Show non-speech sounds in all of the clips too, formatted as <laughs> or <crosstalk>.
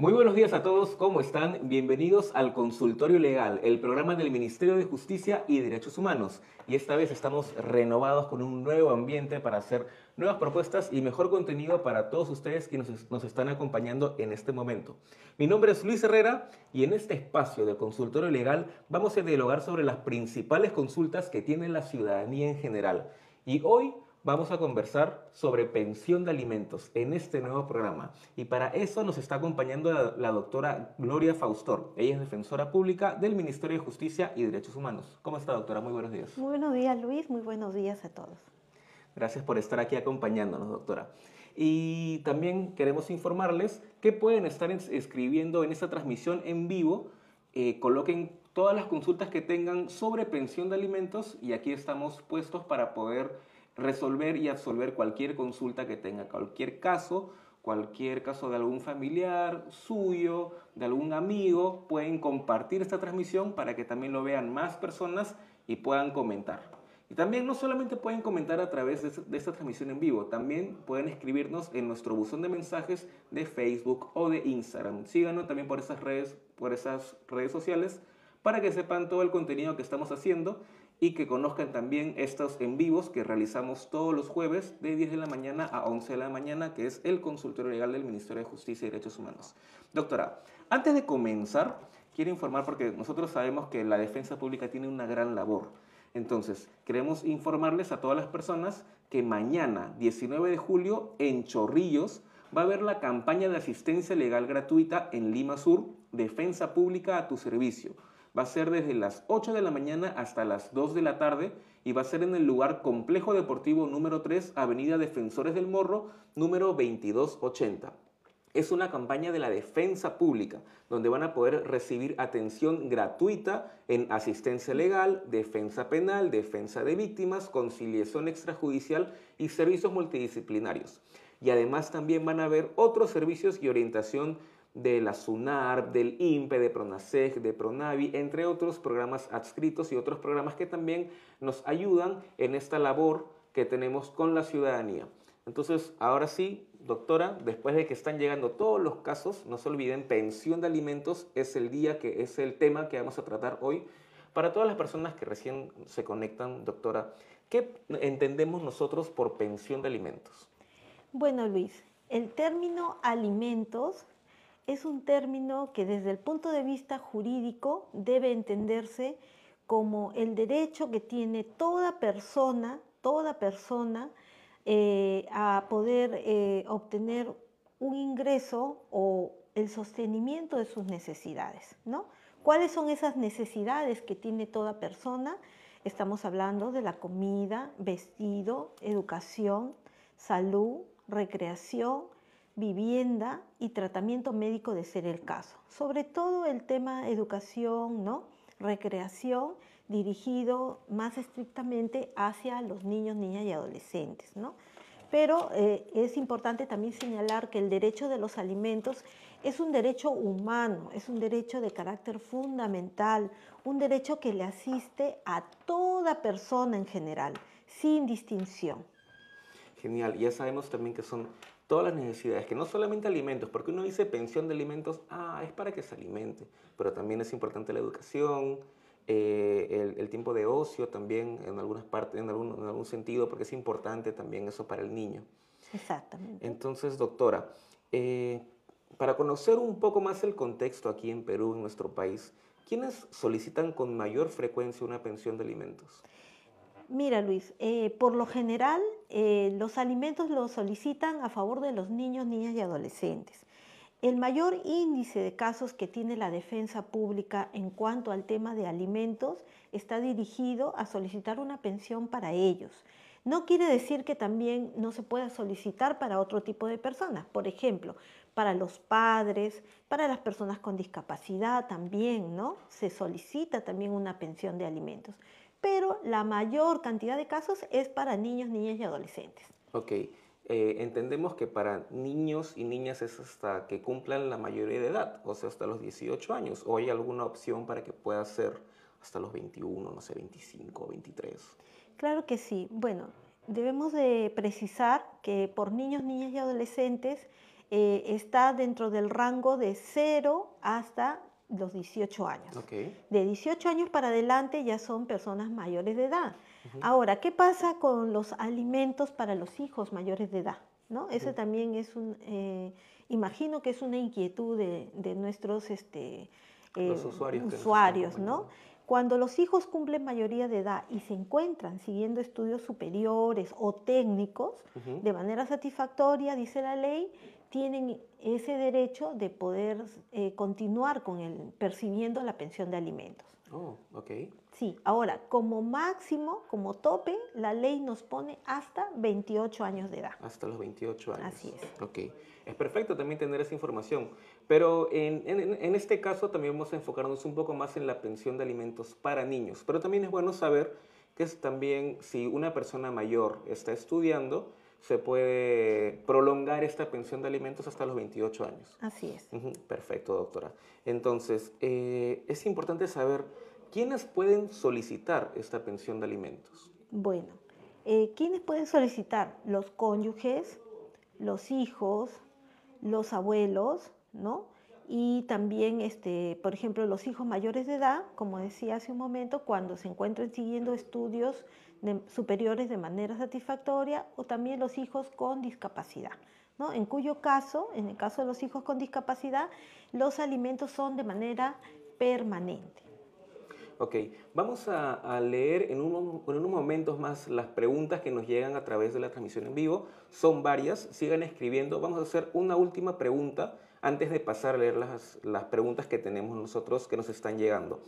Muy buenos días a todos, ¿cómo están? Bienvenidos al Consultorio Legal, el programa del Ministerio de Justicia y Derechos Humanos. Y esta vez estamos renovados con un nuevo ambiente para hacer nuevas propuestas y mejor contenido para todos ustedes que nos, están acompañando en este momento. Mi nombre es Luis Herrera y en este espacio del Consultorio Legal vamos a dialogar sobre las principales consultas que tiene la ciudadanía en general. Y hoy vamos a conversar sobre pensión de alimentos en este nuevo programa. Y para eso nos está acompañando la, doctora Gloria Faustor. Ella es defensora pública del Ministerio de Justicia y Derechos Humanos. ¿Cómo está, doctora? Muy buenos días. Muy buenos días, Luis. Muy buenos días a todos. Gracias por estar aquí acompañándonos, doctora. Y también queremos informarles que pueden estar escribiendo en esta transmisión en vivo. Eh, coloquen todas las consultas que tengan sobre pensión de alimentos y aquí estamos puestos para poder resolver y absolver cualquier consulta que tenga, cualquier caso, cualquier caso de algún familiar suyo, de algún amigo, pueden compartir esta transmisión para que también lo vean más personas y puedan comentar. Y también no solamente pueden comentar a través de esta transmisión en vivo, también pueden escribirnos en nuestro buzón de mensajes de Facebook o de Instagram. Síganos también por esas redes, por esas redes sociales para que sepan todo el contenido que estamos haciendo y que conozcan también estos en vivos que realizamos todos los jueves de 10 de la mañana a 11 de la mañana, que es el consultorio legal del Ministerio de Justicia y Derechos Humanos. Doctora, antes de comenzar, quiero informar porque nosotros sabemos que la defensa pública tiene una gran labor. Entonces, queremos informarles a todas las personas que mañana, 19 de julio, en Chorrillos, va a haber la campaña de asistencia legal gratuita en Lima Sur, Defensa Pública a tu Servicio va a ser desde las 8 de la mañana hasta las 2 de la tarde y va a ser en el lugar Complejo Deportivo número 3, Avenida Defensores del Morro, número 2280. Es una campaña de la defensa pública, donde van a poder recibir atención gratuita en asistencia legal, defensa penal, defensa de víctimas, conciliación extrajudicial y servicios multidisciplinarios. Y además también van a haber otros servicios y orientación de la SUNAR, del INPE, de PRONASEG, de PRONAVI, entre otros programas adscritos y otros programas que también nos ayudan en esta labor que tenemos con la ciudadanía. Entonces, ahora sí, doctora, después de que están llegando todos los casos, no se olviden, pensión de alimentos es el día que es el tema que vamos a tratar hoy. Para todas las personas que recién se conectan, doctora, ¿qué entendemos nosotros por pensión de alimentos? Bueno, Luis, el término alimentos es un término que desde el punto de vista jurídico debe entenderse como el derecho que tiene toda persona, toda persona eh, a poder eh, obtener un ingreso o el sostenimiento de sus necesidades, ¿no? ¿Cuáles son esas necesidades que tiene toda persona? Estamos hablando de la comida, vestido, educación, salud, recreación, vivienda y tratamiento médico de ser el caso. Sobre todo el tema educación, ¿no? recreación dirigido más estrictamente hacia los niños, niñas y adolescentes. Pero eh, es importante también señalar que el derecho de los alimentos es un derecho humano, es un derecho de carácter fundamental, un derecho que le asiste a toda persona en general, sin distinción. Genial, ya sabemos también que son todas las necesidades, que no solamente alimentos, porque uno dice pensión de alimentos, ah, es para que se alimente, pero también es importante la educación, eh, el, tiempo de ocio también en algunas partes, en algún, sentido, porque es importante también eso para el niño. Exactamente. Entonces, doctora, eh, para conocer un poco más el contexto aquí en Perú, en nuestro país, ¿quiénes solicitan con mayor frecuencia una pensión de alimentos? Mira, Luis, eh, por lo general eh, los alimentos los solicitan a favor de los niños, niñas y adolescentes. El mayor índice de casos que tiene la defensa pública en cuanto al tema de alimentos está dirigido a solicitar una pensión para ellos. No quiere decir que también no se pueda solicitar para otro tipo de personas, por ejemplo, para los padres, para las personas con discapacidad también, ¿no? Se solicita también una pensión de alimentos pero la mayor cantidad de casos es para niños, niñas y adolescentes. Ok, eh, entendemos que para niños y niñas es hasta que cumplan la mayoría de edad, o sea, hasta los 18 años, o hay alguna opción para que pueda ser hasta los 21, no sé, 25, 23. Claro que sí. Bueno, debemos de precisar que por niños, niñas y adolescentes eh, está dentro del rango de 0 hasta los 18 años. De 18 años para adelante ya son personas mayores de edad. Ahora, ¿qué pasa con los alimentos para los hijos mayores de edad? ¿No? también es un, eh, imagino que es una inquietud de, nuestros este, eh, usuarios, ¿no? Cuando los hijos cumplen mayoría de edad y se encuentran siguiendo estudios superiores o técnicos de manera satisfactoria, dice la ley, tienen ese derecho de poder eh, continuar con el, percibiendo la pensión de alimentos. Oh, ok. Sí, ahora, como máximo, como tope, la ley nos pone hasta 28 años de edad. Hasta los 28 años. Así es. Ok. Es perfecto también tener esa información. Pero en, este caso también vamos a enfocarnos un poco más en la pensión de alimentos para niños. Pero también es bueno saber que es también si una persona mayor está estudiando, se puede prolongar esta pensión de alimentos hasta los 28 años. Así es. Perfecto, doctora. Entonces, eh, es importante saber quiénes pueden solicitar esta pensión de alimentos. Bueno, eh, ¿quiénes pueden solicitar? Los cónyuges, los hijos, los abuelos, ¿no? Y también, este, por ejemplo, los hijos mayores de edad, como decía hace un momento, cuando se encuentran siguiendo estudios superiores de manera satisfactoria o también los hijos con discapacidad. ¿no? En cuyo caso, en el caso de los hijos con discapacidad, los alimentos son de manera permanente. Ok, vamos a, leer en, unos momentos más las preguntas que nos llegan a través de la transmisión en vivo. Son varias, sigan escribiendo. Vamos a hacer una última pregunta antes de pasar a leer las, las preguntas que tenemos nosotros que nos están llegando.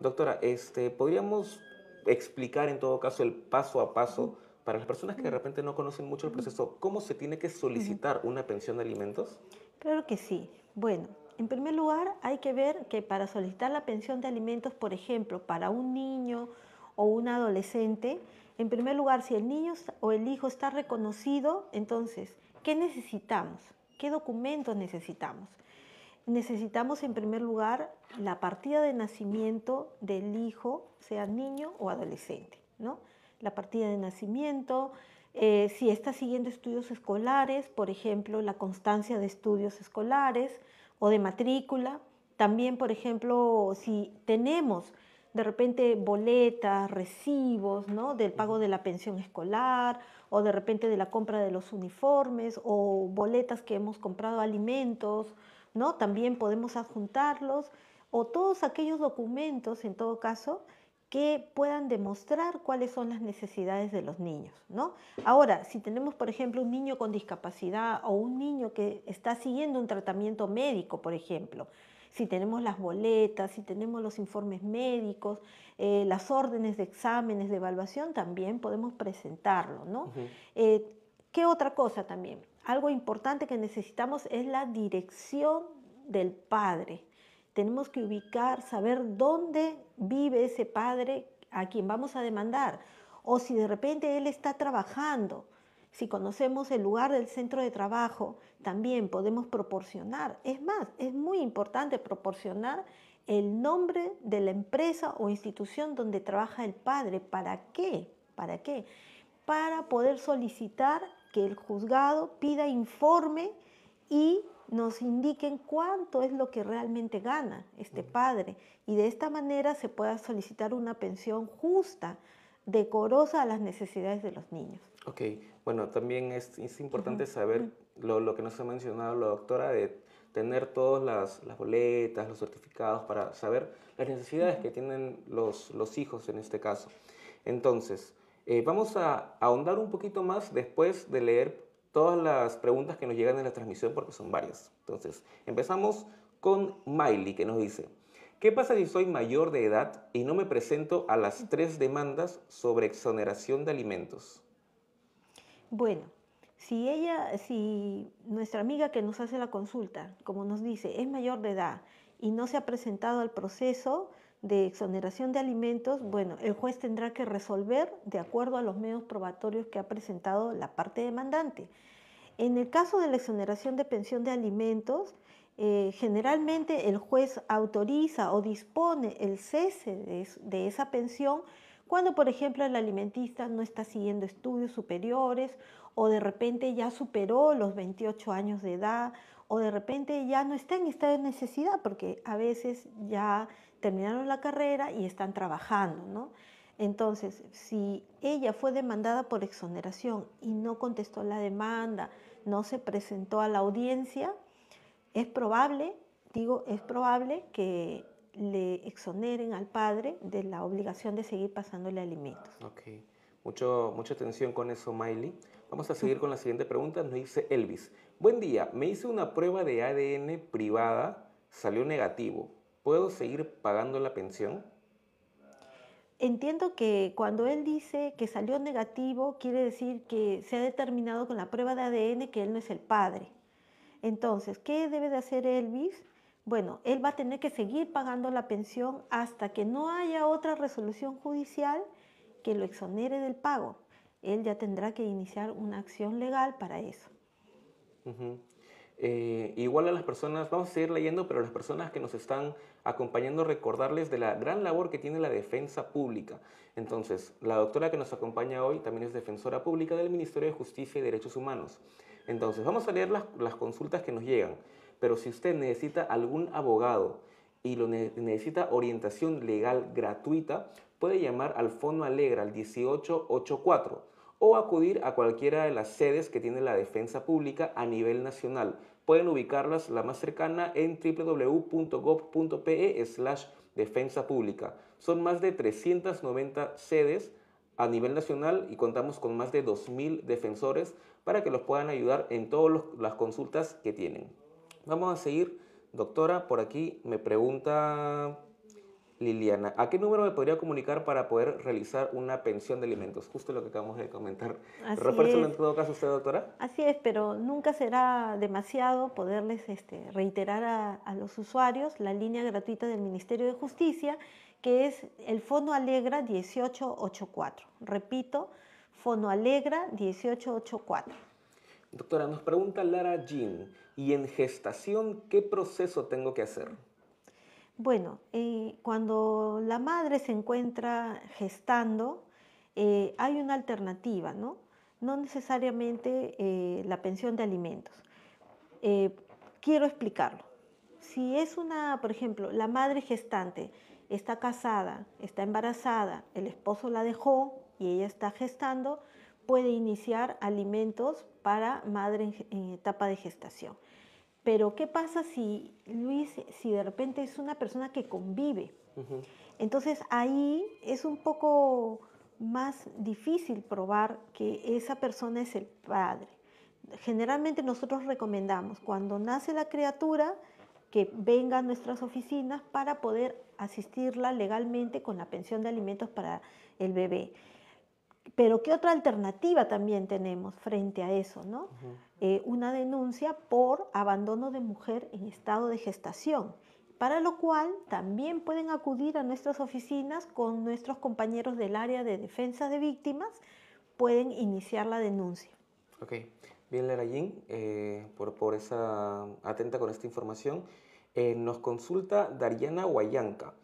Doctora, este, podríamos explicar en todo caso el paso a paso para las personas que de repente no conocen mucho el proceso, ¿cómo se tiene que solicitar una pensión de alimentos? Claro que sí. Bueno, en primer lugar hay que ver que para solicitar la pensión de alimentos, por ejemplo, para un niño o un adolescente, en primer lugar, si el niño o el hijo está reconocido, entonces, ¿qué necesitamos? ¿Qué documentos necesitamos? necesitamos en primer lugar la partida de nacimiento del hijo, sea niño o adolescente, ¿no? La partida de nacimiento, eh, si está siguiendo estudios escolares, por ejemplo, la constancia de estudios escolares o de matrícula. También, por ejemplo, si tenemos de repente boletas, recibos, ¿no? Del pago de la pensión escolar o de repente de la compra de los uniformes o boletas que hemos comprado alimentos también podemos adjuntarlos o todos aquellos documentos, en todo caso, que puedan demostrar cuáles son las necesidades de los niños. ¿no? Ahora, si tenemos, por ejemplo, un niño con discapacidad o un niño que está siguiendo un tratamiento médico, por ejemplo, si tenemos las boletas, si tenemos los informes médicos, eh, las órdenes de exámenes, de evaluación, también podemos presentarlo. ¿no? Eh, ¿Qué otra cosa también? algo importante que necesitamos es la dirección del Padre. Tenemos que ubicar, saber dónde vive ese Padre a quien vamos a demandar. O si de repente Él está trabajando, si conocemos el lugar del centro de trabajo, también podemos proporcionar. Es más, es muy importante proporcionar el nombre de la empresa o institución donde trabaja el padre. ¿Para qué? ¿Para qué? Para poder solicitar que el juzgado pida informe y nos indiquen cuánto es lo que realmente gana este padre. Y de esta manera se pueda solicitar una pensión justa, decorosa a las necesidades de los niños. Ok, bueno, también es, importante saber lo, que nos ha mencionado la doctora de tener todas las, boletas, los certificados para saber las necesidades que tienen los, los hijos en este caso. Entonces, eh, vamos a ahondar un poquito más después de leer todas las preguntas que nos llegan en la transmisión porque son varias. Entonces, empezamos con Miley que nos dice, ¿qué pasa si soy mayor de edad y no me presento a las tres demandas sobre exoneración de alimentos? Bueno, si ella, si nuestra amiga que nos hace la consulta, como nos dice, es mayor de edad y no se ha presentado al proceso, de exoneración de alimentos, bueno, el juez tendrá que resolver de acuerdo a los medios probatorios que ha presentado la parte demandante. En el caso de la exoneración de pensión de alimentos, eh, generalmente el juez autoriza o dispone el cese de, de esa pensión cuando, por ejemplo, el alimentista no está siguiendo estudios superiores o de repente ya superó los 28 años de edad o de repente ya no está en estado de necesidad porque a veces ya terminaron la carrera y están trabajando, ¿no? Entonces, si ella fue demandada por exoneración y no contestó la demanda, no se presentó a la audiencia, es probable, digo, es probable que le exoneren al padre de la obligación de seguir pasándole alimentos. Ok, Mucho, mucha atención con eso, Miley. Vamos a seguir con la siguiente pregunta. Nos dice Elvis. Buen día, me hice una prueba de ADN privada, salió negativo. ¿puedo seguir pagando la pensión? Entiendo que cuando él dice que salió negativo, quiere decir que se ha determinado con la prueba de ADN que él no es el padre. Entonces, ¿qué debe de hacer Elvis? Bueno, él va a tener que seguir pagando la pensión hasta que no haya otra resolución judicial que lo exonere del pago. Él ya tendrá que iniciar una acción legal para eso. Eh, igual a las personas, vamos a seguir leyendo, pero las personas que nos están acompañando recordarles de la gran labor que tiene la defensa pública. Entonces, la doctora que nos acompaña hoy también es defensora pública del Ministerio de Justicia y Derechos Humanos. Entonces, vamos a leer las, consultas que nos llegan, pero si usted necesita algún abogado, y lo necesita orientación legal gratuita, puede llamar al Fono Alegra al 1884 o acudir a cualquiera de las sedes que tiene la defensa pública a nivel nacional, pueden ubicarlas la más cercana en www.gov.pe slash defensa pública. Son más de 390 sedes a nivel nacional y contamos con más de 2.000 defensores para que los puedan ayudar en todas las consultas que tienen. Vamos a seguir, doctora, por aquí me pregunta Liliana, ¿a qué número me podría comunicar para poder realizar una pensión de alimentos? Justo lo que acabamos de comentar. ¿Refuerzo en todo caso usted, doctora. Así es, pero nunca será demasiado poderles este, reiterar a, los usuarios la línea gratuita del Ministerio de Justicia, que es el Fono Alegra 1884. Repito, Fono Alegra 1884. Doctora, nos pregunta Lara Jean, ¿y en gestación qué proceso tengo que hacer? Bueno, eh, cuando la madre se encuentra gestando, eh, hay una alternativa, ¿no? No necesariamente eh, la pensión de alimentos. quiero explicarlo. Si es una, por ejemplo, la madre gestante está casada, está embarazada, el esposo la dejó y ella está gestando, puede iniciar alimentos para madre en etapa de gestación. Pero ¿qué pasa si Luis, si de repente es una persona que convive? Entonces ahí es un poco más difícil probar que esa persona es el padre. Generalmente nosotros recomendamos cuando nace la criatura que venga a nuestras oficinas para poder asistirla legalmente con la pensión de alimentos para el bebé. Pero ¿qué otra alternativa también tenemos frente a eso? ¿no? Eh, una denuncia por abandono de mujer en estado de gestación, para lo cual también pueden acudir a nuestras oficinas con nuestros compañeros del área de defensa de víctimas, pueden iniciar la denuncia. Ok, bien Lerayín, eh, por, esa atenta con esta información. Eh, nos consulta Dariana Guayanca.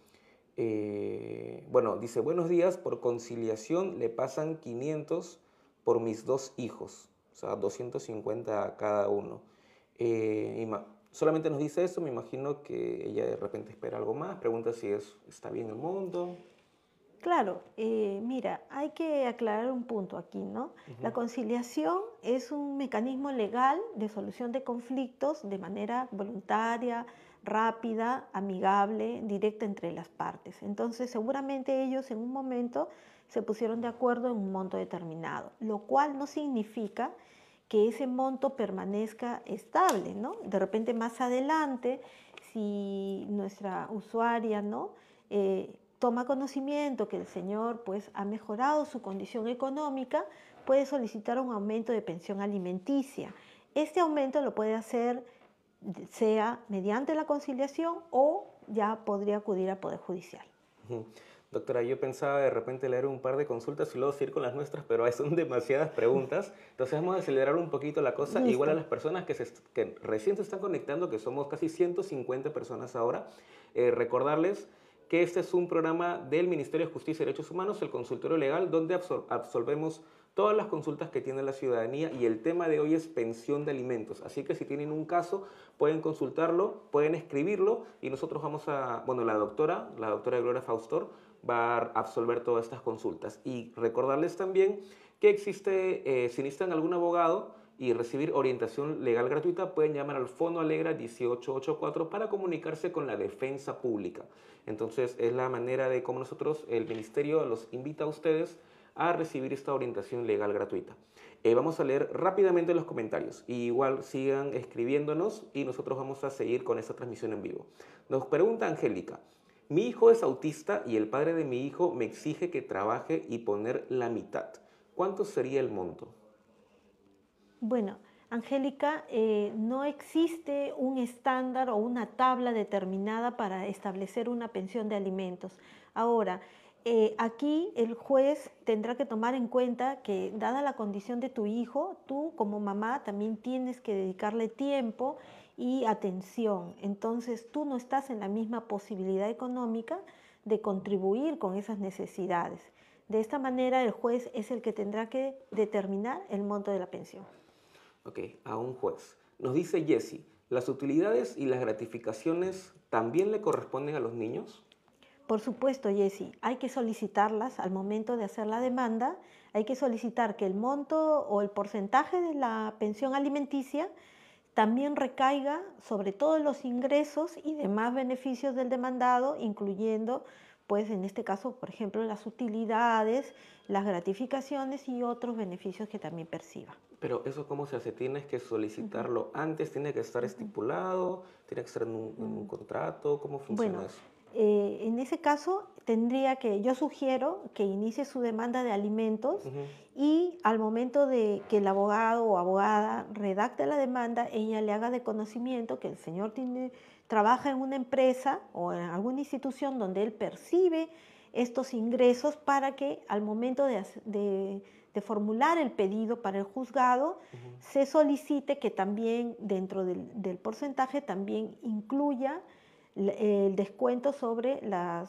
Eh, bueno, dice, buenos días, por conciliación le pasan 500 por mis dos hijos, o sea, 250 a cada uno. Eh, solamente nos dice eso, me imagino que ella de repente espera algo más, pregunta si es, está bien el mundo. Claro, eh, mira, hay que aclarar un punto aquí, ¿no? La conciliación es un mecanismo legal de solución de conflictos de manera voluntaria, rápida, amigable, directa entre las partes. Entonces seguramente ellos en un momento se pusieron de acuerdo en un monto determinado, lo cual no significa que ese monto permanezca estable, ¿no? De repente más adelante, si nuestra usuaria, ¿no? Eh, toma conocimiento que el señor pues ha mejorado su condición económica, puede solicitar un aumento de pensión alimenticia. Este aumento lo puede hacer sea mediante la conciliación o ya podría acudir al Poder Judicial. Doctora, yo pensaba de repente leer un par de consultas y luego seguir con las nuestras, pero son <laughs> demasiadas preguntas. Entonces vamos a acelerar un poquito la cosa. Igual a las personas que, se, recién se están conectando, que somos casi 150 personas ahora, eh, recordarles que este es un programa del Ministerio de Justicia y Derechos Humanos, el consultorio legal, donde absolvemos todas las consultas que tiene la ciudadanía y el tema de hoy es pensión de alimentos. Así que si tienen un caso, pueden consultarlo, pueden escribirlo y nosotros vamos a, bueno, la doctora, la doctora Gloria Faustor, va a absolver todas estas consultas. Y recordarles también que existe, eh, si necesitan algún abogado, y recibir orientación legal gratuita, pueden llamar al Fondo Alegra 1884 para comunicarse con la defensa pública. Entonces, es la manera de cómo nosotros, el ministerio, los invita a ustedes a recibir esta orientación legal gratuita. Eh, vamos a leer rápidamente los comentarios. Y igual sigan escribiéndonos y nosotros vamos a seguir con esta transmisión en vivo. Nos pregunta Angélica, mi hijo es autista y el padre de mi hijo me exige que trabaje y poner la mitad. ¿Cuánto sería el monto? Bueno, Angélica, eh, no existe un estándar o una tabla determinada para establecer una pensión de alimentos. Ahora, eh, aquí el juez tendrá que tomar en cuenta que dada la condición de tu hijo, tú como mamá también tienes que dedicarle tiempo y atención. Entonces tú no estás en la misma posibilidad económica de contribuir con esas necesidades. De esta manera el juez es el que tendrá que determinar el monto de la pensión. Ok, a un juez. Nos dice Jesse, ¿las utilidades y las gratificaciones también le corresponden a los niños? Por supuesto, Jessy. hay que solicitarlas al momento de hacer la demanda, hay que solicitar que el monto o el porcentaje de la pensión alimenticia también recaiga sobre todos los ingresos y demás beneficios del demandado, incluyendo, pues en este caso, por ejemplo, las utilidades, las gratificaciones y otros beneficios que también perciba. Pero eso cómo se hace? Tienes que solicitarlo antes, tiene que estar estipulado, tiene que estar en un, mm. contrato, ¿cómo funciona eso? Eh, en ese caso tendría que, yo sugiero que inicie su demanda de alimentos y al momento de que el abogado o abogada redacte la demanda, ella le haga de conocimiento que el señor trabaja en una empresa o en alguna institución donde él percibe estos ingresos para que al momento de, formular el pedido para el juzgado se solicite que también dentro del porcentaje también incluya el descuento sobre las,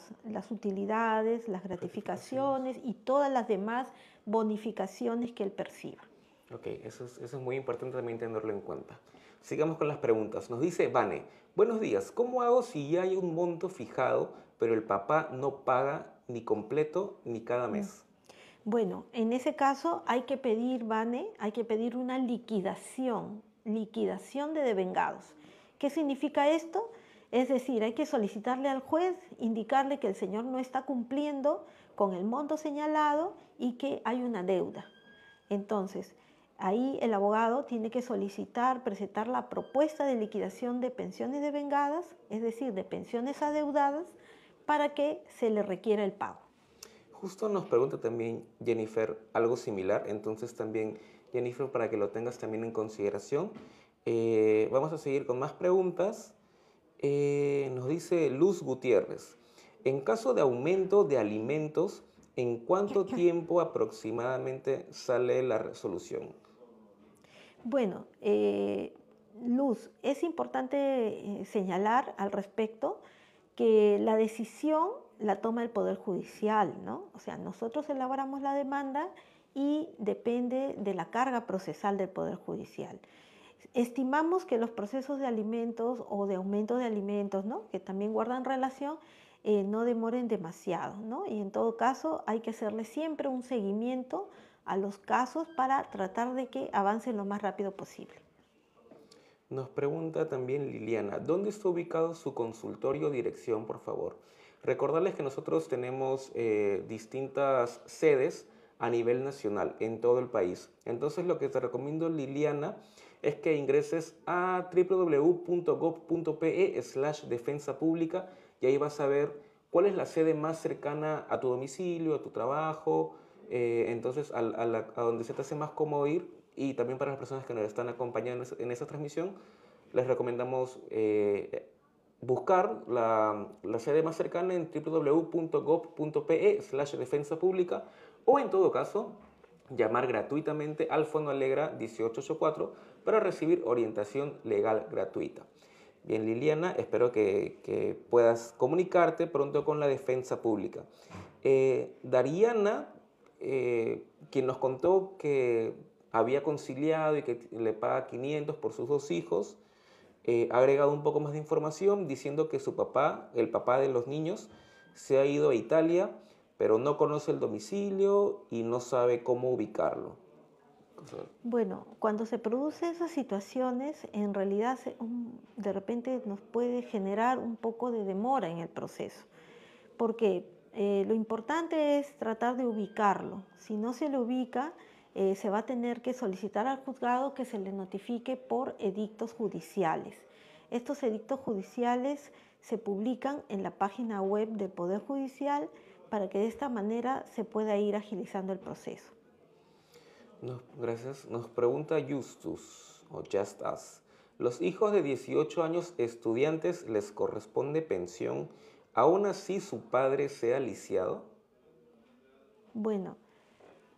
utilidades, las gratificaciones y todas las demás bonificaciones que él perciba. Ok, eso es, eso es muy importante también tenerlo en cuenta. Sigamos con las preguntas. Nos dice Vane, buenos días, ¿cómo hago si ya hay un monto fijado, pero el papá no paga ni completo ni cada mes? Mm. Bueno, en ese caso hay que pedir, Vane, hay que pedir una liquidación, liquidación de devengados. ¿Qué significa esto? Es decir, hay que solicitarle al juez, indicarle que el señor no está cumpliendo con el monto señalado y que hay una deuda. Entonces, ahí el abogado tiene que solicitar, presentar la propuesta de liquidación de pensiones de vengadas, es decir, de pensiones adeudadas, para que se le requiera el pago. Justo nos pregunta también Jennifer algo similar, entonces también Jennifer, para que lo tengas también en consideración, eh, vamos a seguir con más preguntas. Eh, nos dice Luz Gutiérrez, en caso de aumento de alimentos, ¿en cuánto <clears throat> tiempo aproximadamente sale la resolución? Bueno, eh, Luz, es importante eh, señalar al respecto que la decisión la toma el Poder Judicial, ¿no? O sea, nosotros elaboramos la demanda y depende de la carga procesal del Poder Judicial. Estimamos que los procesos de alimentos o de aumento de alimentos, ¿no? que también guardan relación, eh, no demoren demasiado. ¿no? Y en todo caso hay que hacerle siempre un seguimiento a los casos para tratar de que avancen lo más rápido posible. Nos pregunta también Liliana, ¿dónde está ubicado su consultorio dirección, por favor? Recordarles que nosotros tenemos eh, distintas sedes a nivel nacional en todo el país. Entonces lo que te recomiendo, Liliana, es que ingreses a www.gov.pe slash defensa pública y ahí vas a ver cuál es la sede más cercana a tu domicilio, a tu trabajo, eh, entonces a, donde se te hace más cómodo ir y también para las personas que nos están acompañando en esta transmisión, les recomendamos eh, buscar la, la, sede más cercana en www.gov.pe slash defensa pública o en todo caso llamar gratuitamente al Fondo Alegra 1884 para recibir orientación legal gratuita. Bien, Liliana, espero que, puedas comunicarte pronto con la defensa pública. Eh, Dariana, eh, quien nos contó que había conciliado y que le paga 500 por sus dos hijos, eh, ha agregado un poco más de información diciendo que su papá, el papá de los niños, se ha ido a Italia, pero no conoce el domicilio y no sabe cómo ubicarlo. Bueno, cuando se producen esas situaciones, en realidad um, de repente nos puede generar un poco de demora en el proceso, porque eh, lo importante es tratar de ubicarlo. Si no se le ubica, eh, se va a tener que solicitar al juzgado que se le notifique por edictos judiciales. Estos edictos judiciales se publican en la página web del Poder Judicial para que de esta manera se pueda ir agilizando el proceso gracias. Nos pregunta Justus o Just Us. ¿Los hijos de 18 años estudiantes les corresponde pensión aún así su padre sea lisiado? Bueno,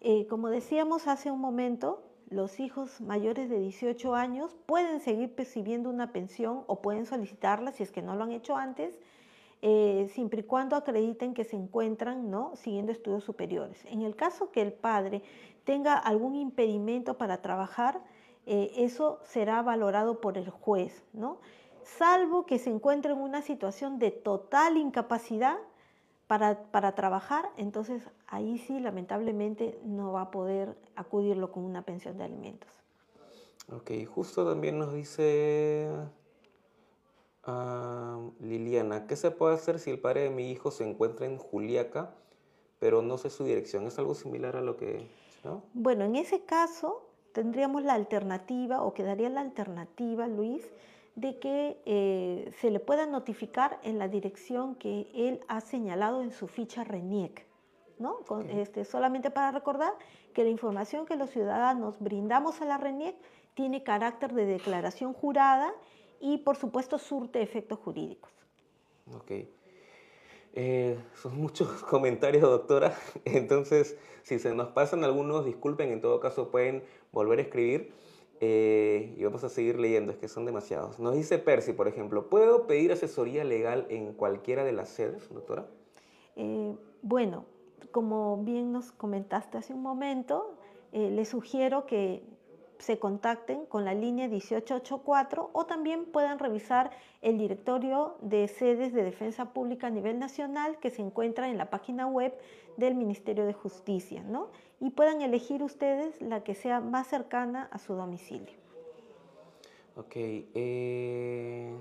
eh, como decíamos hace un momento, los hijos mayores de 18 años pueden seguir percibiendo una pensión o pueden solicitarla si es que no lo han hecho antes eh, siempre y cuando acrediten que se encuentran ¿no? siguiendo estudios superiores. En el caso que el padre tenga algún impedimento para trabajar, eh, eso será valorado por el juez, ¿no? salvo que se encuentre en una situación de total incapacidad para, para trabajar, entonces ahí sí lamentablemente no va a poder acudirlo con una pensión de alimentos. Ok, justo también nos dice Ah, Liliana, ¿qué se puede hacer si el padre de mi hijo se encuentra en Juliaca, pero no sé su dirección? ¿Es algo similar a lo que... Bueno, en ese caso tendríamos la alternativa, o quedaría la alternativa, Luis, de que eh, se le pueda notificar en la dirección que él ha señalado en su ficha RENIEC. ¿no? este, solamente para recordar que la información que los ciudadanos brindamos a la RENIEC tiene carácter de declaración jurada y por supuesto surte efectos jurídicos. Ok. Eh, son <laughs> muchos comentarios, doctora. <laughs> Entonces, si se nos pasan algunos, disculpen, en todo caso pueden volver a escribir. Eh, y vamos a seguir leyendo, es que son demasiados. Nos dice Percy, por ejemplo, ¿puedo pedir asesoría legal en cualquiera de las sedes, doctora? Eh, bueno, como bien nos comentaste hace un momento, le sugiero que se contacten con la línea 1884 o también puedan revisar el directorio de sedes de defensa pública a nivel nacional que se encuentra en la página web del Ministerio de Justicia, ¿no? Y puedan elegir ustedes la que sea más cercana a su domicilio. Ok. Eh,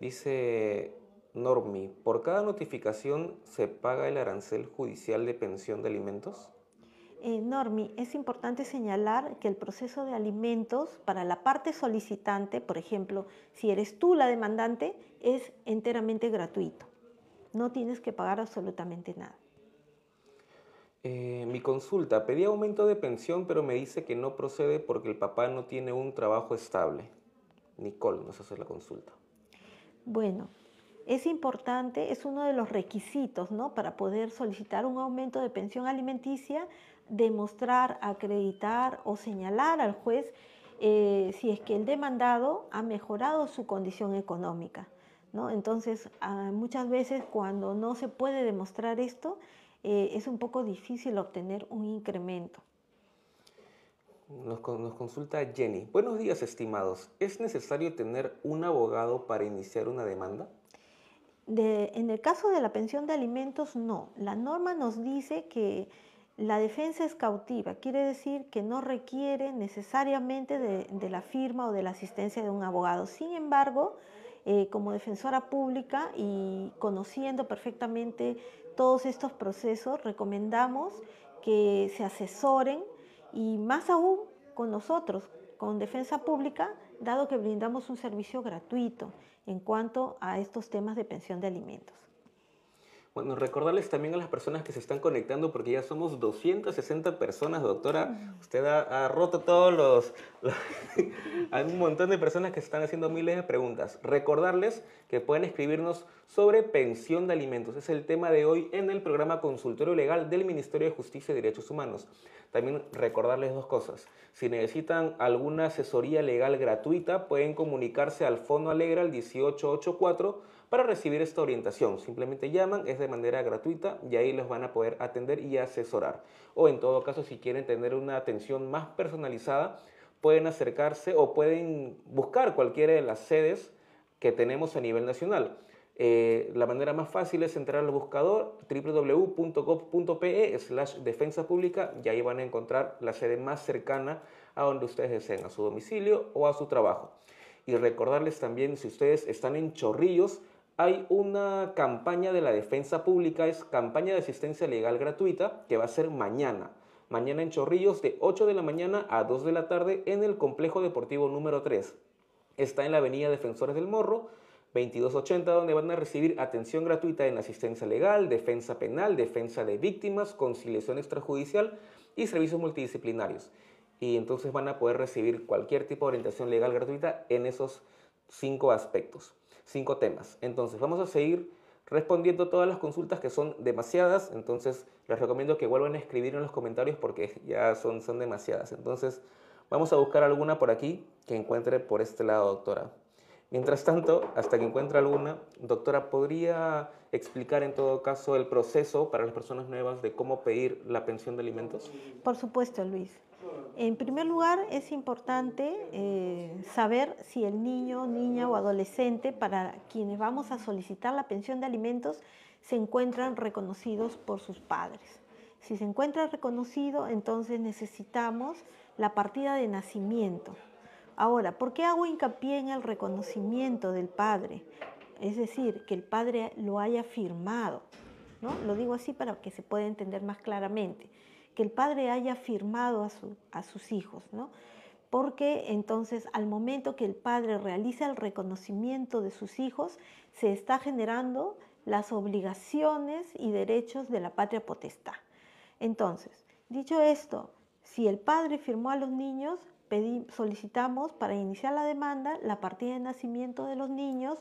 dice Normi, ¿por cada notificación se paga el arancel judicial de pensión de alimentos? Eh, Normi, es importante señalar que el proceso de alimentos para la parte solicitante, por ejemplo, si eres tú la demandante, es enteramente gratuito. No tienes que pagar absolutamente nada. Eh, mi consulta, pedí aumento de pensión, pero me dice que no procede porque el papá no tiene un trabajo estable. Nicole nos hace la consulta. Bueno, es importante, es uno de los requisitos ¿no? para poder solicitar un aumento de pensión alimenticia, demostrar, acreditar o señalar al juez eh, si es que el demandado ha mejorado su condición económica. ¿no? Entonces, ah, muchas veces cuando no se puede demostrar esto, eh, es un poco difícil obtener un incremento. Nos, consulta Jenny. Buenos días, estimados. ¿Es necesario tener un abogado para iniciar una demanda? en el caso de la pensión de alimentos, no. La norma nos dice que la defensa es cautiva, quiere decir que no requiere necesariamente de, la firma o de la asistencia de un abogado. Sin embargo, eh, como defensora pública y conociendo perfectamente todos estos procesos, recomendamos que se asesoren y más aún con nosotros, con Defensa Pública, dado que brindamos un servicio gratuito en cuanto a estos temas de pensión de alimentos. Bueno, recordarles también a las personas que se están conectando, porque ya somos 260 personas, doctora. Usted ha, roto todos los... <laughs> hay un montón de personas que se están haciendo miles de preguntas. Recordarles que pueden escribirnos sobre pensión de alimentos. Es el tema de hoy en el programa Consultorio Legal del Ministerio de Justicia y Derechos Humanos. También recordarles dos cosas. Si necesitan alguna asesoría legal gratuita, pueden comunicarse al Fondo Alegra al 1884 para recibir esta orientación. Simplemente llaman, es de manera gratuita y ahí los van a poder atender y asesorar. O en todo caso, si quieren tener una atención más personalizada, pueden acercarse o pueden buscar cualquiera de las sedes que tenemos a nivel nacional. Eh, la manera más fácil es entrar al buscador www.gov.pe slash defensa pública y ahí van a encontrar la sede más cercana a donde ustedes deseen, a su domicilio o a su trabajo. Y recordarles también, si ustedes están en Chorrillos, hay una campaña de la defensa pública, es campaña de asistencia legal gratuita, que va a ser mañana. Mañana en Chorrillos de 8 de la mañana a 2 de la tarde en el Complejo Deportivo número 3. Está en la Avenida Defensores del Morro, 2280, donde van a recibir atención gratuita en asistencia legal, defensa penal, defensa de víctimas, conciliación extrajudicial y servicios multidisciplinarios. Y entonces van a poder recibir cualquier tipo de orientación legal gratuita en esos cinco aspectos cinco temas. Entonces vamos a seguir respondiendo todas las consultas que son demasiadas, entonces les recomiendo que vuelvan a escribir en los comentarios porque ya son, son demasiadas. Entonces vamos a buscar alguna por aquí que encuentre por este lado, doctora. Mientras tanto, hasta que encuentre alguna, doctora, ¿podría explicar en todo caso el proceso para las personas nuevas de cómo pedir la pensión de alimentos? Por supuesto, Luis. En primer lugar, es importante eh, saber si el niño, niña o adolescente para quienes vamos a solicitar la pensión de alimentos se encuentran reconocidos por sus padres. Si se encuentra reconocido, entonces necesitamos la partida de nacimiento. Ahora, ¿por qué hago hincapié en el reconocimiento del padre? Es decir, que el padre lo haya firmado. ¿no? Lo digo así para que se pueda entender más claramente que el padre haya firmado a, sus hijos, ¿no? porque entonces al momento que el padre realiza el reconocimiento de sus hijos, se está generando las obligaciones y derechos de la patria potestad. Entonces, dicho esto, si el padre firmó a los niños, solicitamos para iniciar la demanda la partida de nacimiento de los niños,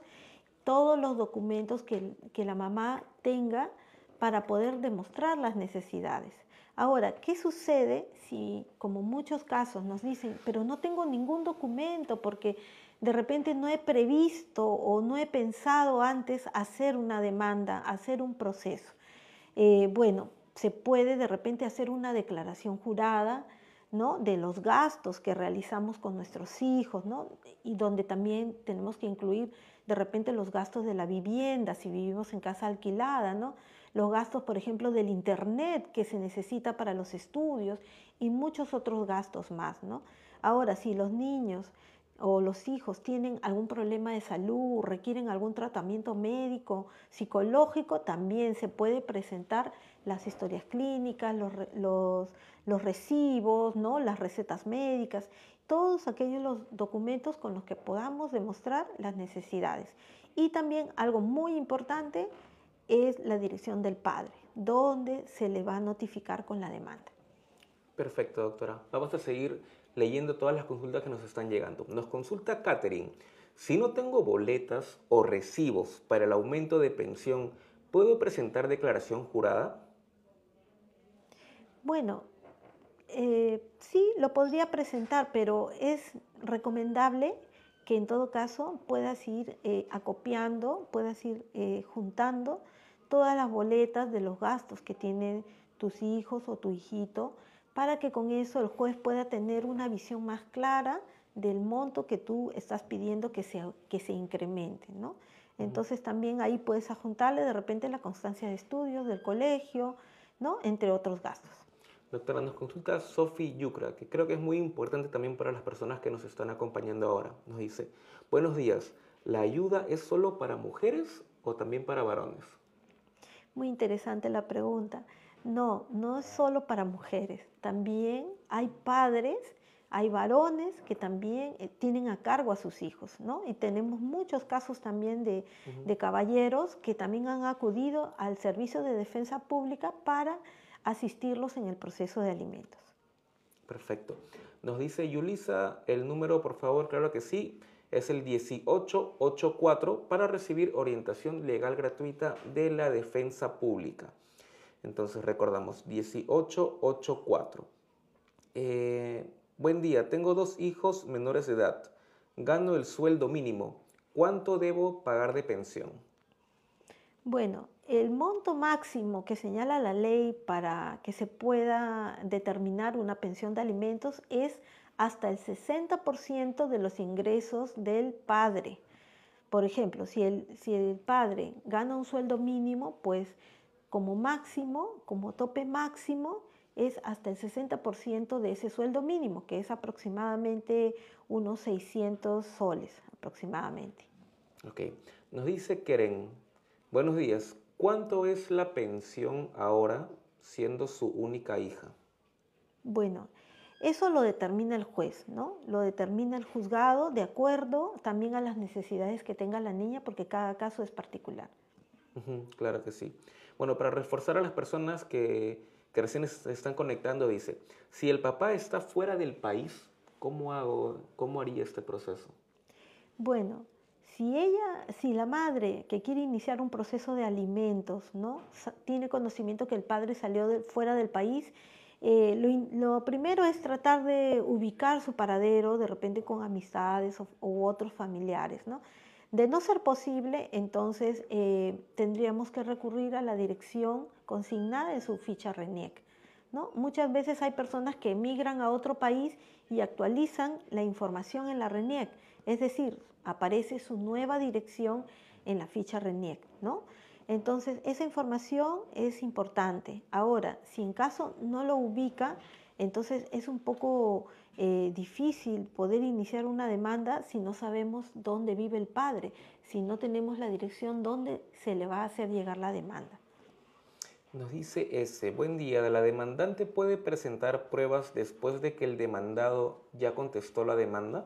todos los documentos que, que la mamá tenga para poder demostrar las necesidades. Ahora, ¿qué sucede si, como muchos casos, nos dicen, pero no tengo ningún documento porque de repente no he previsto o no he pensado antes hacer una demanda, hacer un proceso? Eh, bueno, se puede de repente hacer una declaración jurada, ¿no? de los gastos que realizamos con nuestros hijos, ¿no? y donde también tenemos que incluir de repente los gastos de la vivienda, si vivimos en casa alquilada, ¿no? los gastos, por ejemplo, del Internet que se necesita para los estudios y muchos otros gastos más, Ahora, si los niños o los hijos tienen algún problema de salud, requieren algún tratamiento médico, psicológico, también se puede presentar las historias clínicas, los, los recibos, ¿no? las recetas médicas, todos aquellos los documentos con los que podamos demostrar las necesidades. Y también algo muy importante, es la dirección del padre, donde se le va a notificar con la demanda. Perfecto, doctora. Vamos a seguir leyendo todas las consultas que nos están llegando. Nos consulta Catherine. Si no tengo boletas o recibos para el aumento de pensión, ¿puedo presentar declaración jurada? Bueno, eh, sí, lo podría presentar, pero es recomendable que en todo caso puedas ir eh, acopiando, puedas ir eh, juntando todas las boletas de los gastos que tienen tus hijos o tu hijito para que con eso el juez pueda tener una visión más clara del monto que tú estás pidiendo que se, que se incremente, ¿no? Entonces también ahí puedes ajuntarle de repente la constancia de estudios del colegio, ¿no? Entre otros gastos. Doctora, nos consulta Sofi Yucra, que creo que es muy importante también para las personas que nos están acompañando ahora. Nos dice, buenos días, ¿la ayuda es solo para mujeres o también para varones? Muy interesante la pregunta. No, no es solo para mujeres. También hay padres, hay varones que también eh, tienen a cargo a sus hijos, ¿no? Y tenemos muchos casos también de, caballeros que también han acudido al servicio de defensa pública para asistirlos en el proceso de alimentos. Perfecto. Nos dice Yulisa el número, por favor, claro que sí es el 1884 para recibir orientación legal gratuita de la defensa pública. Entonces recordamos 1884. Eh, buen día, tengo dos hijos menores de edad. Gano el sueldo mínimo. ¿Cuánto debo pagar de pensión? Bueno, el monto máximo que señala la ley para que se pueda determinar una pensión de alimentos es hasta el 60% de los ingresos del padre. Por ejemplo, si el, si el padre gana un sueldo mínimo, pues como máximo, como tope máximo, es hasta el 60% de ese sueldo mínimo, que es aproximadamente unos 600 soles, aproximadamente. Ok, nos dice Keren, buenos días, ¿cuánto es la pensión ahora siendo su única hija? Bueno, eso lo determina el juez, ¿no? Lo determina el juzgado de acuerdo también a las necesidades que tenga la niña porque cada caso es particular. claro que sí. Bueno, para reforzar a las personas que, recién están conectando, dice, si el papá está fuera del país, ¿cómo, hago, cómo haría este proceso? Bueno, si ella, si la madre que quiere iniciar un proceso de alimentos, ¿no? Tiene conocimiento que el padre salió fuera del país eh, lo, primero es tratar de ubicar su paradero de repente con amistades u otros familiares, De no ser posible, entonces eh, tendríamos que recurrir a la dirección consignada en su ficha RENIEC. Muchas veces hay personas que emigran a otro país y actualizan la información en la RENIEC, es decir, aparece su nueva dirección en la ficha RENIEC. ¿no? Entonces, esa información es importante. Ahora, si en caso no lo ubica, entonces es un poco eh, difícil poder iniciar una demanda si no sabemos dónde vive el padre, si no tenemos la dirección donde se le va a hacer llegar la demanda. Nos dice ese, buen día, la demandante puede presentar pruebas después de que el demandado ya contestó la demanda.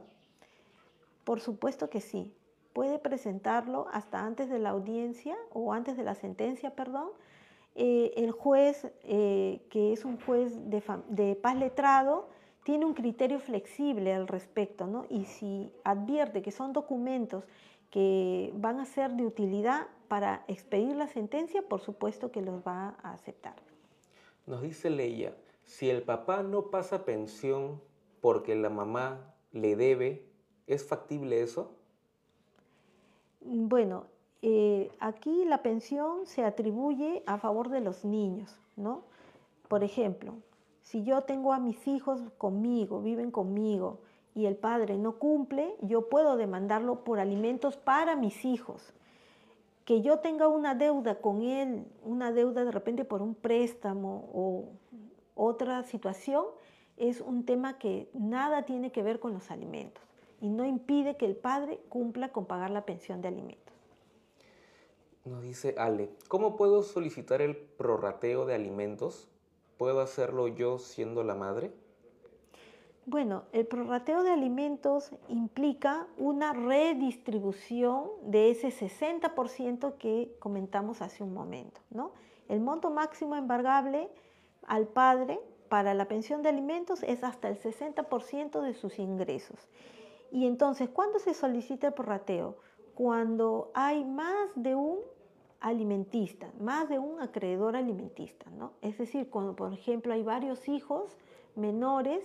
Por supuesto que sí puede presentarlo hasta antes de la audiencia o antes de la sentencia, perdón. Eh, el juez, eh, que es un juez de, de, paz letrado, tiene un criterio flexible al respecto, ¿no? Y si advierte que son documentos que van a ser de utilidad para expedir la sentencia, por supuesto que los va a aceptar. Nos dice Leia, si el papá no pasa pensión porque la mamá le debe, ¿es factible eso? Bueno, eh, aquí la pensión se atribuye a favor de los niños, ¿no? Por ejemplo, si yo tengo a mis hijos conmigo, viven conmigo, y el padre no cumple, yo puedo demandarlo por alimentos para mis hijos. Que yo tenga una deuda con él, una deuda de repente por un préstamo o otra situación, es un tema que nada tiene que ver con los alimentos y no impide que el padre cumpla con pagar la pensión de alimentos. Nos dice Ale, ¿cómo puedo solicitar el prorrateo de alimentos? ¿Puedo hacerlo yo siendo la madre? Bueno, el prorrateo de alimentos implica una redistribución de ese 60% que comentamos hace un momento, ¿no? El monto máximo embargable al padre para la pensión de alimentos es hasta el 60% de sus ingresos y entonces, ¿cuándo se solicita el porrateo? Cuando hay más de un alimentista, más de un acreedor alimentista, ¿no? Es decir, cuando, por ejemplo, hay varios hijos menores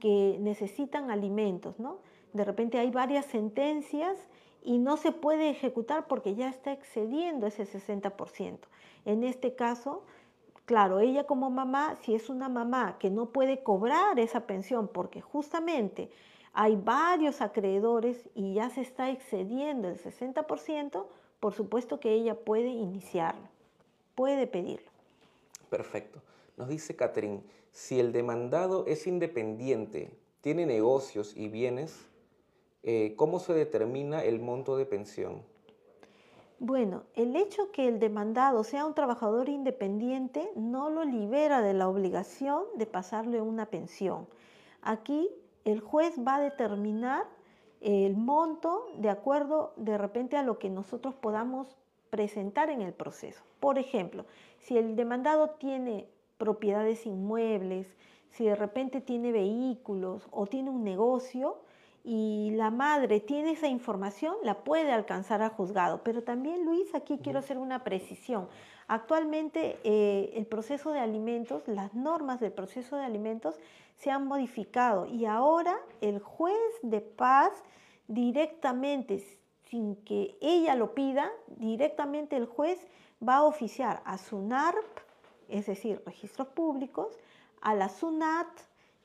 que necesitan alimentos, ¿no? De repente hay varias sentencias y no se puede ejecutar porque ya está excediendo ese 60%. En este caso, claro, ella como mamá, si es una mamá que no puede cobrar esa pensión porque justamente hay varios acreedores y ya se está excediendo el 60%, por supuesto que ella puede iniciarlo, puede pedirlo. Perfecto. Nos dice Catherine, si el demandado es independiente, tiene negocios y bienes, eh, ¿cómo se determina el monto de pensión? Bueno, el hecho que el demandado sea un trabajador independiente no lo libera de la obligación de pasarle una pensión. Aquí el juez va a determinar el monto de acuerdo de repente a lo que nosotros podamos presentar en el proceso. Por ejemplo, si el demandado tiene propiedades inmuebles, si de repente tiene vehículos o tiene un negocio y la madre tiene esa información, la puede alcanzar a juzgado. Pero también, Luis, aquí quiero hacer una precisión. Actualmente eh, el proceso de alimentos, las normas del proceso de alimentos se han modificado y ahora el juez de paz directamente, sin que ella lo pida, directamente el juez va a oficiar a SUNARP, es decir, registros públicos, a la SUNAT,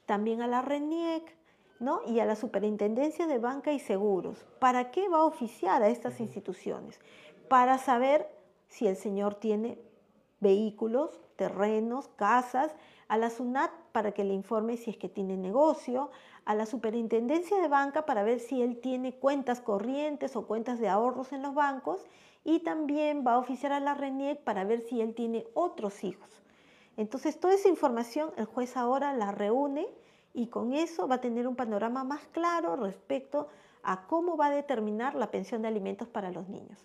también a la RENIEC, ¿no? y a la Superintendencia de Banca y Seguros. ¿Para qué va a oficiar a estas instituciones? Para saber si el señor tiene vehículos, terrenos, casas, a la SUNAT para que le informe si es que tiene negocio, a la superintendencia de banca para ver si él tiene cuentas corrientes o cuentas de ahorros en los bancos y también va a oficiar a la RENIEC para ver si él tiene otros hijos. Entonces, toda esa información el juez ahora la reúne y con eso va a tener un panorama más claro respecto a cómo va a determinar la pensión de alimentos para los niños.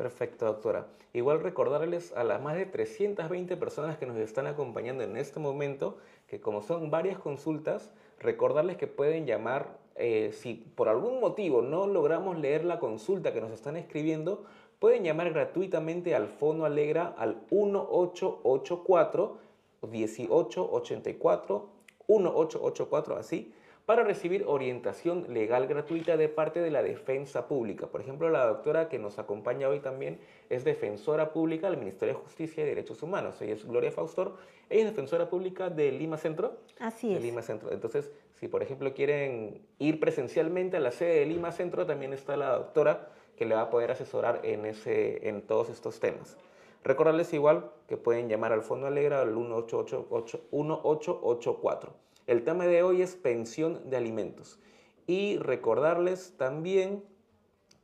Perfecto, doctora. Igual recordarles a las más de 320 personas que nos están acompañando en este momento, que como son varias consultas, recordarles que pueden llamar eh, si por algún motivo no logramos leer la consulta que nos están escribiendo, pueden llamar gratuitamente al Fono Alegra al 1884 1884 1884 así para recibir orientación legal gratuita de parte de la defensa pública. Por ejemplo, la doctora que nos acompaña hoy también es defensora pública del Ministerio de Justicia y Derechos Humanos. Ella es Gloria Faustor. Ella es defensora pública de Lima Centro. Así es. De Lima Centro. Entonces, si por ejemplo quieren ir presencialmente a la sede de Lima Centro, también está la doctora que le va a poder asesorar en, ese, en todos estos temas. Recordarles igual que pueden llamar al Fondo Alegre al 1888, 1884. El tema de hoy es pensión de alimentos. Y recordarles también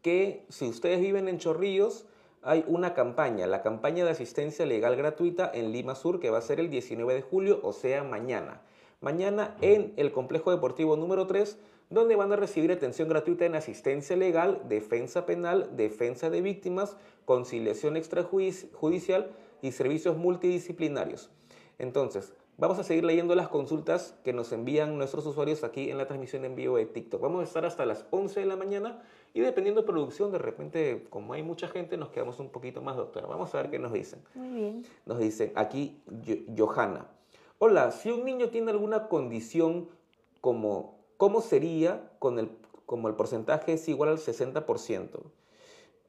que si ustedes viven en Chorrillos, hay una campaña, la campaña de asistencia legal gratuita en Lima Sur, que va a ser el 19 de julio, o sea, mañana. Mañana en el Complejo Deportivo número 3, donde van a recibir atención gratuita en asistencia legal, defensa penal, defensa de víctimas, conciliación extrajudicial y servicios multidisciplinarios. Entonces, Vamos a seguir leyendo las consultas que nos envían nuestros usuarios aquí en la transmisión en vivo de TikTok. Vamos a estar hasta las 11 de la mañana y dependiendo de producción, de repente, como hay mucha gente, nos quedamos un poquito más, doctora. Vamos a ver qué nos dicen. Muy bien. Nos dicen aquí Johanna. Hola, si un niño tiene alguna condición como, ¿cómo sería con el, como el porcentaje es igual al 60%?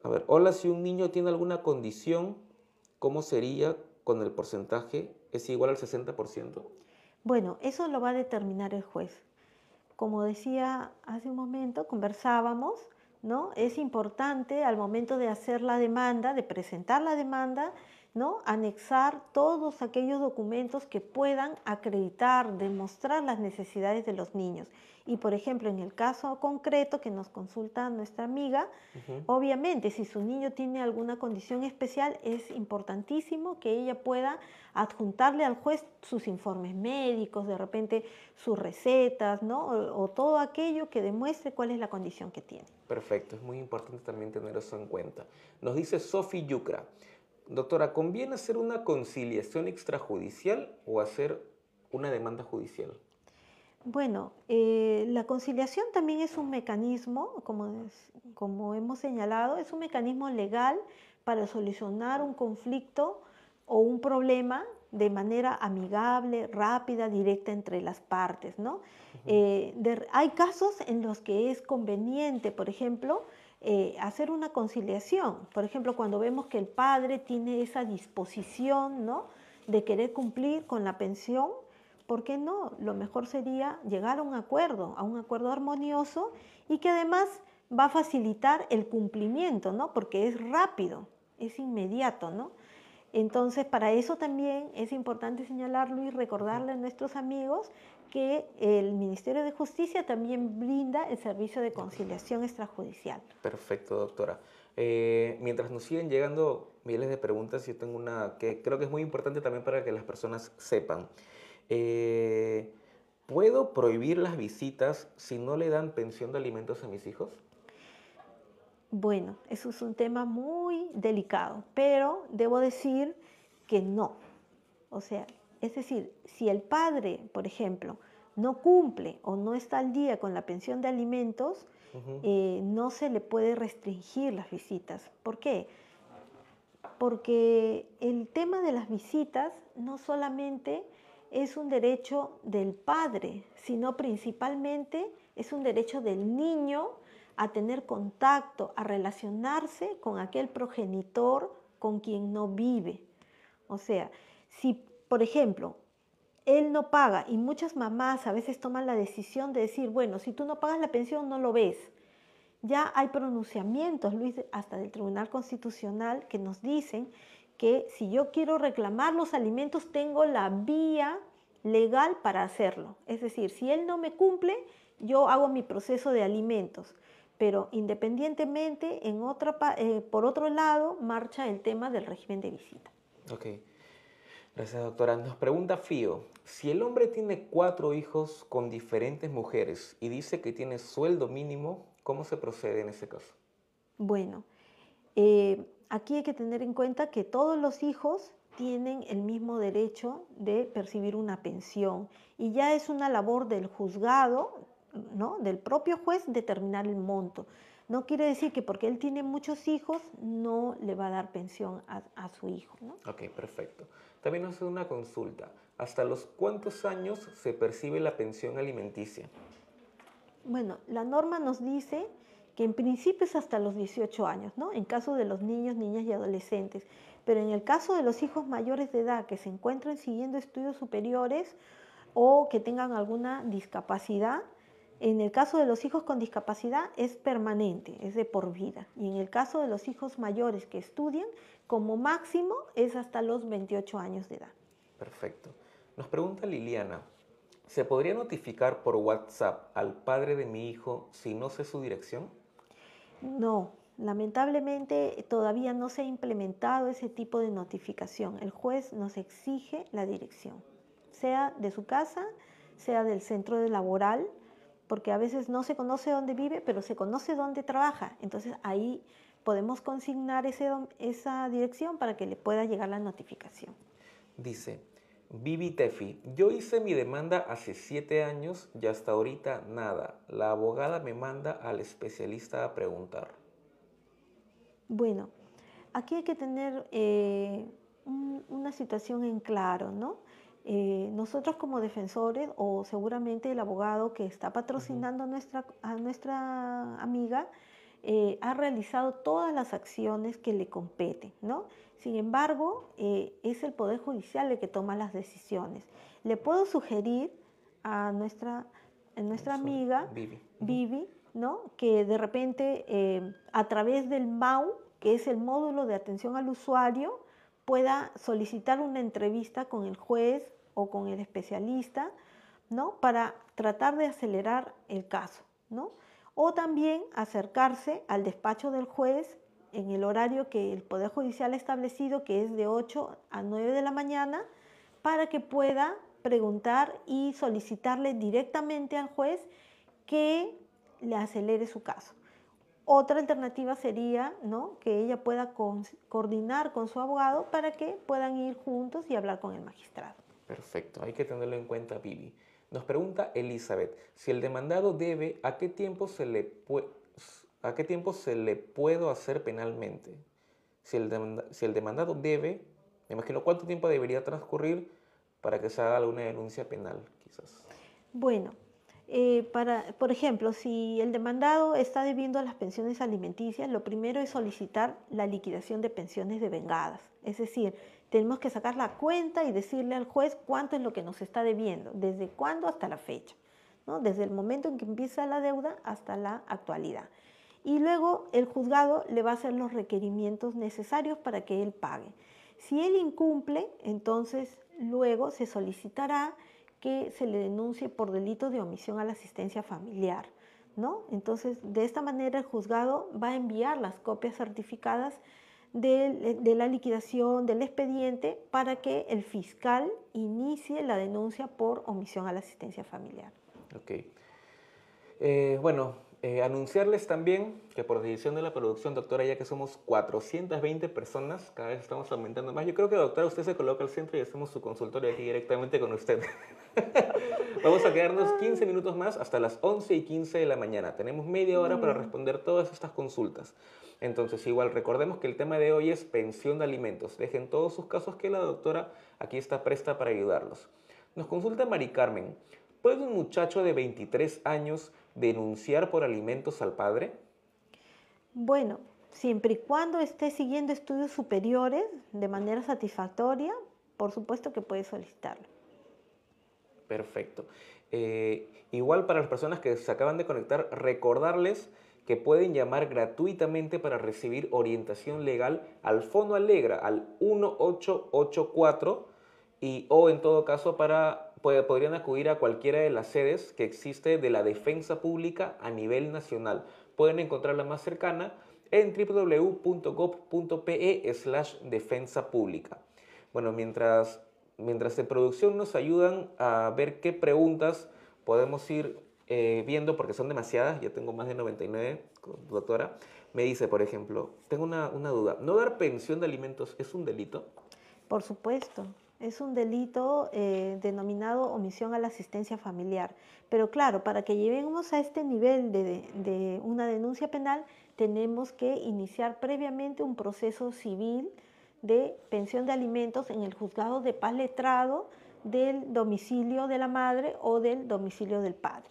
A ver, hola, si un niño tiene alguna condición, ¿cómo sería con el porcentaje es igual al 60%? Bueno, eso lo va a determinar el juez. Como decía hace un momento, conversábamos, ¿no? Es importante al momento de hacer la demanda, de presentar la demanda, anexar todos aquellos documentos que puedan acreditar, demostrar las necesidades de los niños. Y por ejemplo, en el caso concreto que nos consulta nuestra amiga, obviamente si su niño tiene alguna condición especial, es importantísimo que ella pueda adjuntarle al juez sus informes médicos, de repente sus recetas, o, o todo aquello que demuestre cuál es la condición que tiene. Perfecto, es muy importante también tener eso en cuenta. Nos dice Sofi Yucra. Doctora, ¿conviene hacer una conciliación extrajudicial o hacer una demanda judicial? Bueno, eh, la conciliación también es un mecanismo, como, hemos señalado, es un mecanismo legal para solucionar un conflicto o un problema de manera amigable, rápida, directa entre las partes. ¿no? Eh, hay casos en los que es conveniente, por ejemplo, eh, hacer una conciliación. Por ejemplo, cuando vemos que el padre tiene esa disposición ¿no? de querer cumplir con la pensión, ¿por qué no? Lo mejor sería llegar a un acuerdo, a un acuerdo armonioso y que además va a facilitar el cumplimiento, ¿no? Porque es rápido, es inmediato, ¿no? Entonces, para eso también es importante señalarlo y recordarle a nuestros amigos que el Ministerio de Justicia también brinda el servicio de conciliación extrajudicial. Perfecto, doctora. Eh, mientras nos siguen llegando miles de preguntas, yo tengo una que creo que es muy importante también para que las personas sepan. Eh, ¿Puedo prohibir las visitas si no le dan pensión de alimentos a mis hijos? Bueno, eso es un tema muy delicado, pero debo decir que no. O sea, es decir, si el padre, por ejemplo, no cumple o no está al día con la pensión de alimentos, eh, no se le puede restringir las visitas. ¿Por qué? Porque el tema de las visitas no solamente es un derecho del padre, sino principalmente es un derecho del niño a tener contacto, a relacionarse con aquel progenitor con quien no vive. O sea, si, por ejemplo, él no paga y muchas mamás a veces toman la decisión de decir, bueno, si tú no pagas la pensión no lo ves. Ya hay pronunciamientos, Luis, hasta del Tribunal Constitucional que nos dicen que si yo quiero reclamar los alimentos tengo la vía legal para hacerlo. Es decir, si él no me cumple, yo hago mi proceso de alimentos. Pero independientemente, en otra, eh, por otro lado, marcha el tema del régimen de visita. Ok. Gracias, doctora. Nos pregunta Fío, si el hombre tiene cuatro hijos con diferentes mujeres y dice que tiene sueldo mínimo, ¿cómo se procede en ese caso? Bueno, eh, aquí hay que tener en cuenta que todos los hijos tienen el mismo derecho de percibir una pensión y ya es una labor del juzgado del propio juez determinar el monto. No quiere decir que porque él tiene muchos hijos no le va a dar pensión a, su hijo. Ok, perfecto. También hace una consulta. ¿Hasta los cuántos años se percibe la pensión alimenticia? Bueno, la norma nos dice que en principio es hasta los 18 años, ¿no? En caso de los niños, niñas y adolescentes. Pero en el caso de los hijos mayores de edad que se encuentren siguiendo estudios superiores o que tengan alguna discapacidad, en el caso de los hijos con discapacidad es permanente, es de por vida. Y en el caso de los hijos mayores que estudian, como máximo es hasta los 28 años de edad. Perfecto. Nos pregunta Liliana, ¿se podría notificar por WhatsApp al padre de mi hijo si no sé su dirección? No, lamentablemente todavía no se ha implementado ese tipo de notificación. El juez nos exige la dirección, sea de su casa, sea del centro de laboral, porque a veces no se conoce dónde vive, pero se conoce dónde trabaja. Entonces ahí podemos consignar ese, esa dirección para que le pueda llegar la notificación. Dice, Vivi Tefi, yo hice mi demanda hace siete años y hasta ahorita nada. La abogada me manda al especialista a preguntar. Bueno, aquí hay que tener eh, una situación en claro, ¿no? Eh, nosotros como defensores o seguramente el abogado que está patrocinando a, nuestra, a nuestra amiga eh, ha realizado todas las acciones que le competen, ¿no? Sin embargo, eh, es el Poder Judicial el que toma las decisiones. Le puedo sugerir a nuestra, nuestra amiga Vivi. que de repente a través del MAU, que es el módulo de atención al usuario, pueda solicitar una entrevista con el juez o con el especialista, ¿no? Para tratar de acelerar el caso, ¿no? O también acercarse al despacho del juez en el horario que el Poder Judicial ha establecido, que es de 8 a 9 de la mañana, para que pueda preguntar y solicitarle directamente al juez que le acelere su caso. Otra alternativa sería ¿no? que ella pueda coordinar con su abogado para que puedan ir juntos y hablar con el magistrado. Perfecto, hay que tenerlo en cuenta, Bibi. Nos pregunta Elizabeth si el demandado debe, ¿a qué tiempo se le, a qué tiempo se le puedo hacer penalmente? Si el, demandado debe, me imagino cuánto tiempo debería transcurrir para que se haga alguna denuncia penal, quizás. Bueno, eh, para, por ejemplo, si el demandado está debiendo a las pensiones alimenticias, lo primero es solicitar la liquidación de pensiones devengadas, es decir, tenemos que sacar la cuenta y decirle al juez cuánto es lo que nos está debiendo, desde cuándo hasta la fecha, ¿no? desde el momento en que empieza la deuda hasta la actualidad. Y luego el juzgado le va a hacer los requerimientos necesarios para que él pague. Si él incumple, entonces luego se solicitará que se le denuncie por delito de omisión a la asistencia familiar. ¿no? Entonces, de esta manera el juzgado va a enviar las copias certificadas eh, de, la liquidación del expediente para que el fiscal inicie la denuncia por omisión a la asistencia familiar. Ok. Eh, bueno, eh, anunciarles también que por decisión de la producción, doctora, ya que somos 420 personas, cada vez estamos aumentando más. Yo creo que, doctora, usted se coloca al centro y hacemos su consultorio aquí directamente con usted. <laughs> Vamos a quedarnos 15 minutos más hasta las 11 y 15 de la mañana. Tenemos media hora para responder todas estas consultas. Entonces, igual recordemos que el tema de hoy es pensión de alimentos. Dejen todos sus casos que la doctora aquí está presta para ayudarlos. Nos consulta Mari Carmen. ¿Puede un muchacho de 23 años denunciar por alimentos al padre? Bueno, siempre y cuando esté siguiendo estudios superiores de manera satisfactoria, por supuesto que puede solicitarlo. Perfecto. Eh, igual para las personas que se acaban de conectar, recordarles que pueden llamar gratuitamente para recibir orientación legal al Fono Alegra al 1884 y o en todo caso para podrían acudir a cualquiera de las sedes que existe de la defensa pública a nivel nacional. Pueden encontrarla más cercana en www.gov.pe slash defensa pública. Bueno, mientras, mientras en producción nos ayudan a ver qué preguntas podemos ir eh, viendo, porque son demasiadas, ya tengo más de 99, doctora, me dice, por ejemplo, tengo una, duda, ¿no dar pensión de alimentos es un delito? Por supuesto. Es un delito eh, denominado omisión a la asistencia familiar. Pero claro, para que lleguemos a este nivel de, de una denuncia penal, tenemos que iniciar previamente un proceso civil de pensión de alimentos en el juzgado de paz letrado del domicilio de la madre o del domicilio del padre.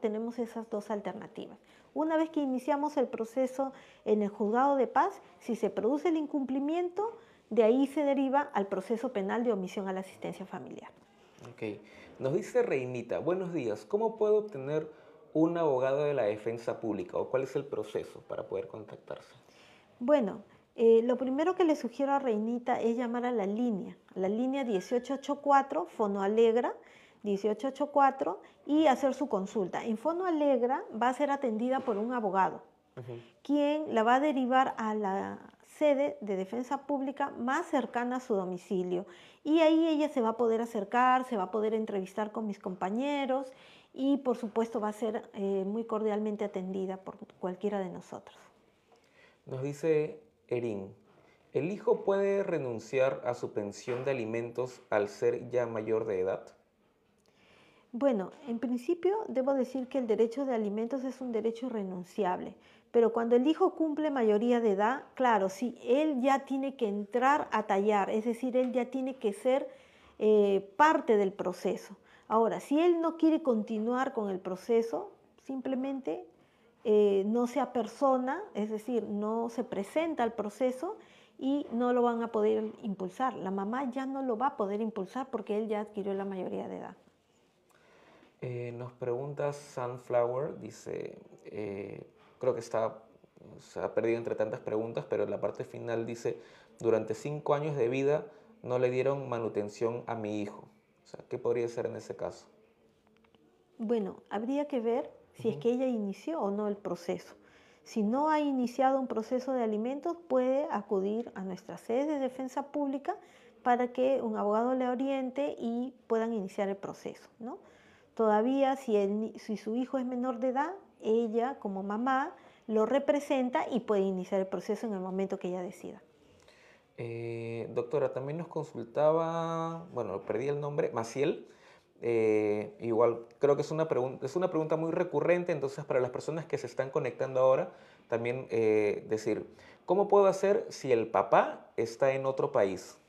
Tenemos esas dos alternativas. Una vez que iniciamos el proceso en el juzgado de paz, si se produce el incumplimiento, de ahí se deriva al proceso penal de omisión a la asistencia familiar. Ok. Nos dice Reinita, buenos días, ¿cómo puedo obtener un abogado de la defensa pública o cuál es el proceso para poder contactarse? Bueno, eh, lo primero que le sugiero a Reinita es llamar a la línea, la línea 1884 Fono Alegra, 1884 y hacer su consulta. En Fono Alegra va a ser atendida por un abogado, quien la va a derivar a la sede de defensa pública más cercana a su domicilio. Y ahí ella se va a poder acercar, se va a poder entrevistar con mis compañeros y por supuesto va a ser eh, muy cordialmente atendida por cualquiera de nosotros. Nos dice Erin, ¿el hijo puede renunciar a su pensión de alimentos al ser ya mayor de edad? Bueno, en principio debo decir que el derecho de alimentos es un derecho irrenunciable, pero cuando el hijo cumple mayoría de edad, claro, sí, él ya tiene que entrar a tallar, es decir, él ya tiene que ser eh, parte del proceso. Ahora, si él no quiere continuar con el proceso, simplemente eh, no sea persona, es decir, no se presenta al proceso y no lo van a poder impulsar. La mamá ya no lo va a poder impulsar porque él ya adquirió la mayoría de edad. Eh, nos pregunta Sunflower, dice, eh, creo que está, se ha perdido entre tantas preguntas, pero en la parte final dice, durante cinco años de vida no le dieron manutención a mi hijo. ¿qué podría ser en ese caso? Bueno, habría que ver si es que ella inició o no el proceso. Si no ha iniciado un proceso de alimentos, puede acudir a nuestra sede de defensa pública para que un abogado le oriente y puedan iniciar el proceso, ¿no? Todavía si, si su hijo es menor de edad, ella como mamá lo representa y puede iniciar el proceso en el momento que ella decida. Eh, doctora, también nos consultaba, bueno, perdí el nombre, Maciel. Eh, igual creo que es una, es una pregunta muy recurrente, entonces para las personas que se están conectando ahora, también eh, decir, ¿cómo puedo hacer si el papá está en otro país?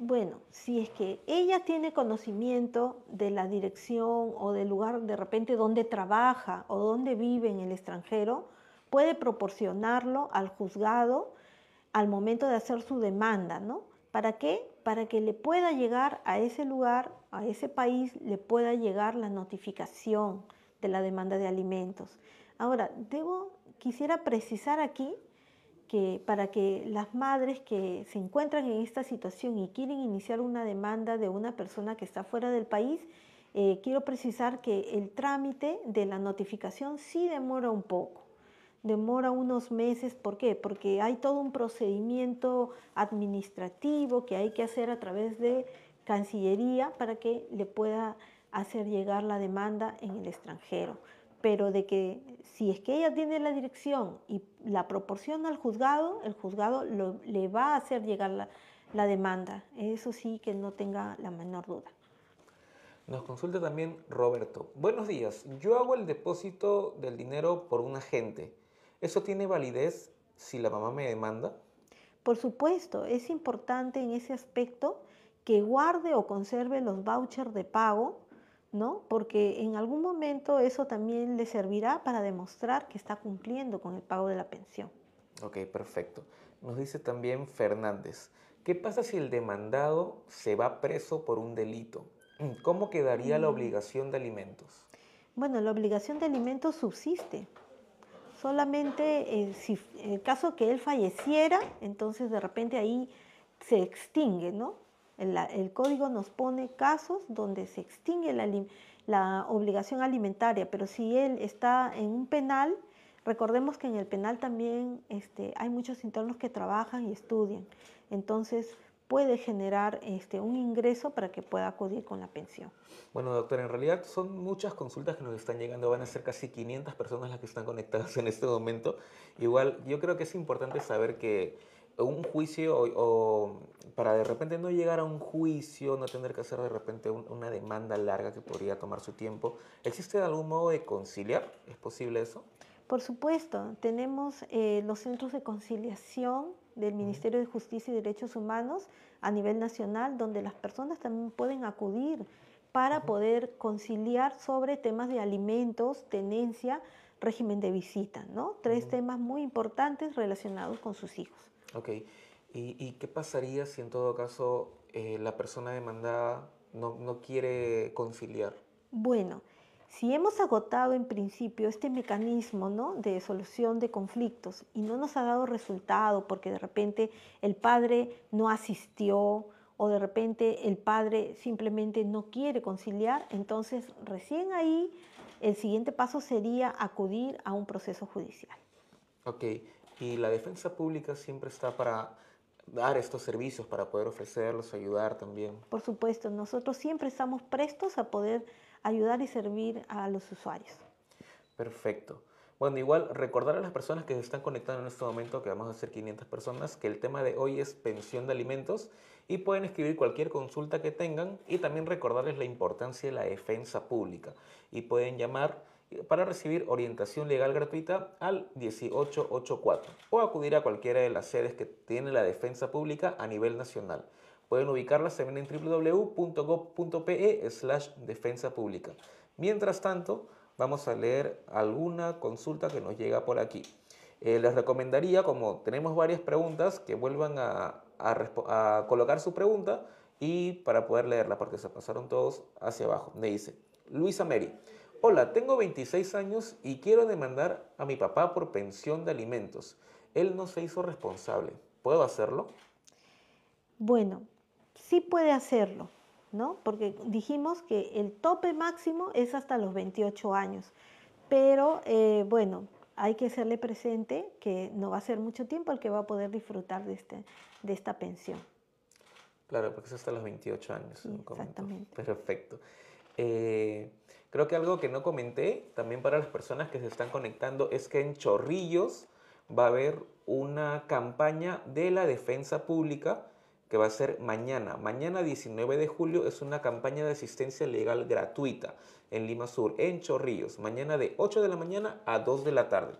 bueno, si es que ella tiene conocimiento de la dirección o del lugar de repente donde trabaja o donde vive en el extranjero, puede proporcionarlo al juzgado al momento de hacer su demanda, ¿no? ¿Para qué? Para que le pueda llegar a ese lugar, a ese país, le pueda llegar la notificación de la demanda de alimentos. Ahora, debo, quisiera precisar aquí que para que las madres que se encuentran en esta situación y quieren iniciar una demanda de una persona que está fuera del país, eh, quiero precisar que el trámite de la notificación sí demora un poco, demora unos meses. ¿Por qué? Porque hay todo un procedimiento administrativo que hay que hacer a través de Cancillería para que le pueda hacer llegar la demanda en el extranjero pero de que si es que ella tiene la dirección y la proporciona al juzgado, el juzgado le va a hacer llegar la, la, demanda. Eso sí que no tenga la menor duda. Nos consulta también Roberto. Buenos días, yo hago el depósito del dinero por un agente. ¿Eso tiene validez si la mamá me demanda? Por supuesto, es importante en ese aspecto que guarde o conserve los vouchers de pago ¿no? Porque en algún momento eso también le servirá para demostrar que está cumpliendo con el pago de la pensión. Ok, perfecto. Nos dice también Fernández, ¿qué pasa si el demandado se va preso por un delito? <clears throat> ¿Cómo quedaría la mm. obligación de alimentos? Bueno, la obligación de alimentos subsiste. Solamente eh, si en el caso que él falleciera, entonces de repente ahí se extingue, ¿no? El, código nos pone casos donde se extingue la, obligación alimentaria, pero si él está en un penal, Recordemos que en el penal también este, hay muchos internos que trabajan y estudian, entonces puede generar este, un ingreso para que pueda acudir con la pensión. Bueno, doctor, en realidad son muchas consultas que nos están llegando, van a ser casi 500 personas las que están conectadas en este momento. Igual, yo creo que es importante saber que un juicio o, para de repente no llegar a un juicio, no tener que hacer de repente una demanda larga que podría tomar su tiempo, ¿existe algún modo de conciliar? ¿Es posible eso? Por supuesto, tenemos eh, los centros de conciliación del Ministerio de Justicia y Derechos Humanos a nivel nacional, donde las personas también pueden acudir para poder conciliar sobre temas de alimentos, tenencia, régimen de visita, ¿no? Tres temas muy importantes relacionados con sus hijos. Ok. ¿Y, qué pasaría si en todo caso eh, la persona demandada no, quiere conciliar? Bueno, si hemos agotado en principio este mecanismo de solución de conflictos y no nos ha dado resultado porque de repente el padre no asistió o de repente el padre simplemente no quiere conciliar, entonces recién ahí el siguiente paso sería acudir a un proceso judicial. Ok, y la defensa pública siempre está para dar estos servicios, para poder ofrecerlos, ayudar también. Por supuesto, nosotros siempre estamos prestos a poder ayudar y servir a los usuarios. Perfecto. Bueno, igual recordar a las personas que se están conectando en este momento, que vamos a ser 500 personas, que el tema de hoy es pensión de alimentos y pueden escribir cualquier consulta que tengan y también recordarles la importancia de la defensa pública y pueden llamar para recibir orientación legal gratuita al 1884 o acudir a cualquiera de las sedes que tiene la defensa pública a nivel nacional. Pueden ubicarlas también en www.gov.pe slash defensa pública. Mientras tanto, vamos a leer alguna consulta que nos llega por aquí. Eh, les recomendaría, como tenemos varias preguntas, que vuelvan a, colocar su pregunta y para poder leerla, porque se pasaron todos hacia abajo. Me dice, Luisa Mary. Hola, tengo 26 años y quiero demandar a mi papá por pensión de alimentos. Él no se hizo responsable. ¿Puedo hacerlo? Bueno, sí puede hacerlo, ¿no? Porque dijimos que el tope máximo es hasta los 28 años. Pero eh, bueno, hay que serle presente que no va a ser mucho tiempo el que va a poder disfrutar de, este, de esta pensión. Claro, porque es hasta los 28 años. exactamente. Perfecto. Eh, Creo que algo que no comenté también para las personas que se están conectando es que en Chorrillos va a haber una campaña de la defensa pública que va a ser mañana. Mañana 19 de julio es una campaña de asistencia legal gratuita en Lima Sur, en Chorrillos, mañana de 8 de la mañana a 2 de la tarde.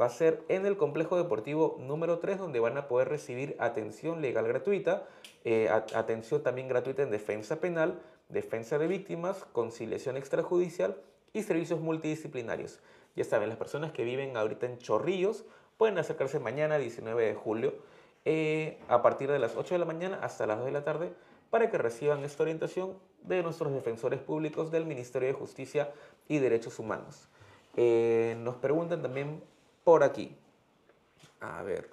Va a ser en el complejo deportivo número 3 donde van a poder recibir atención legal gratuita, eh, atención también gratuita en defensa penal defensa de víctimas, conciliación extrajudicial y servicios multidisciplinarios. Ya saben, las personas que viven ahorita en Chorrillos pueden acercarse mañana, 19 de julio, eh, a partir de las 8 de la mañana hasta las 2 de la tarde, para que reciban esta orientación de nuestros defensores públicos del Ministerio de Justicia y Derechos Humanos. Eh, nos preguntan también por aquí. A ver.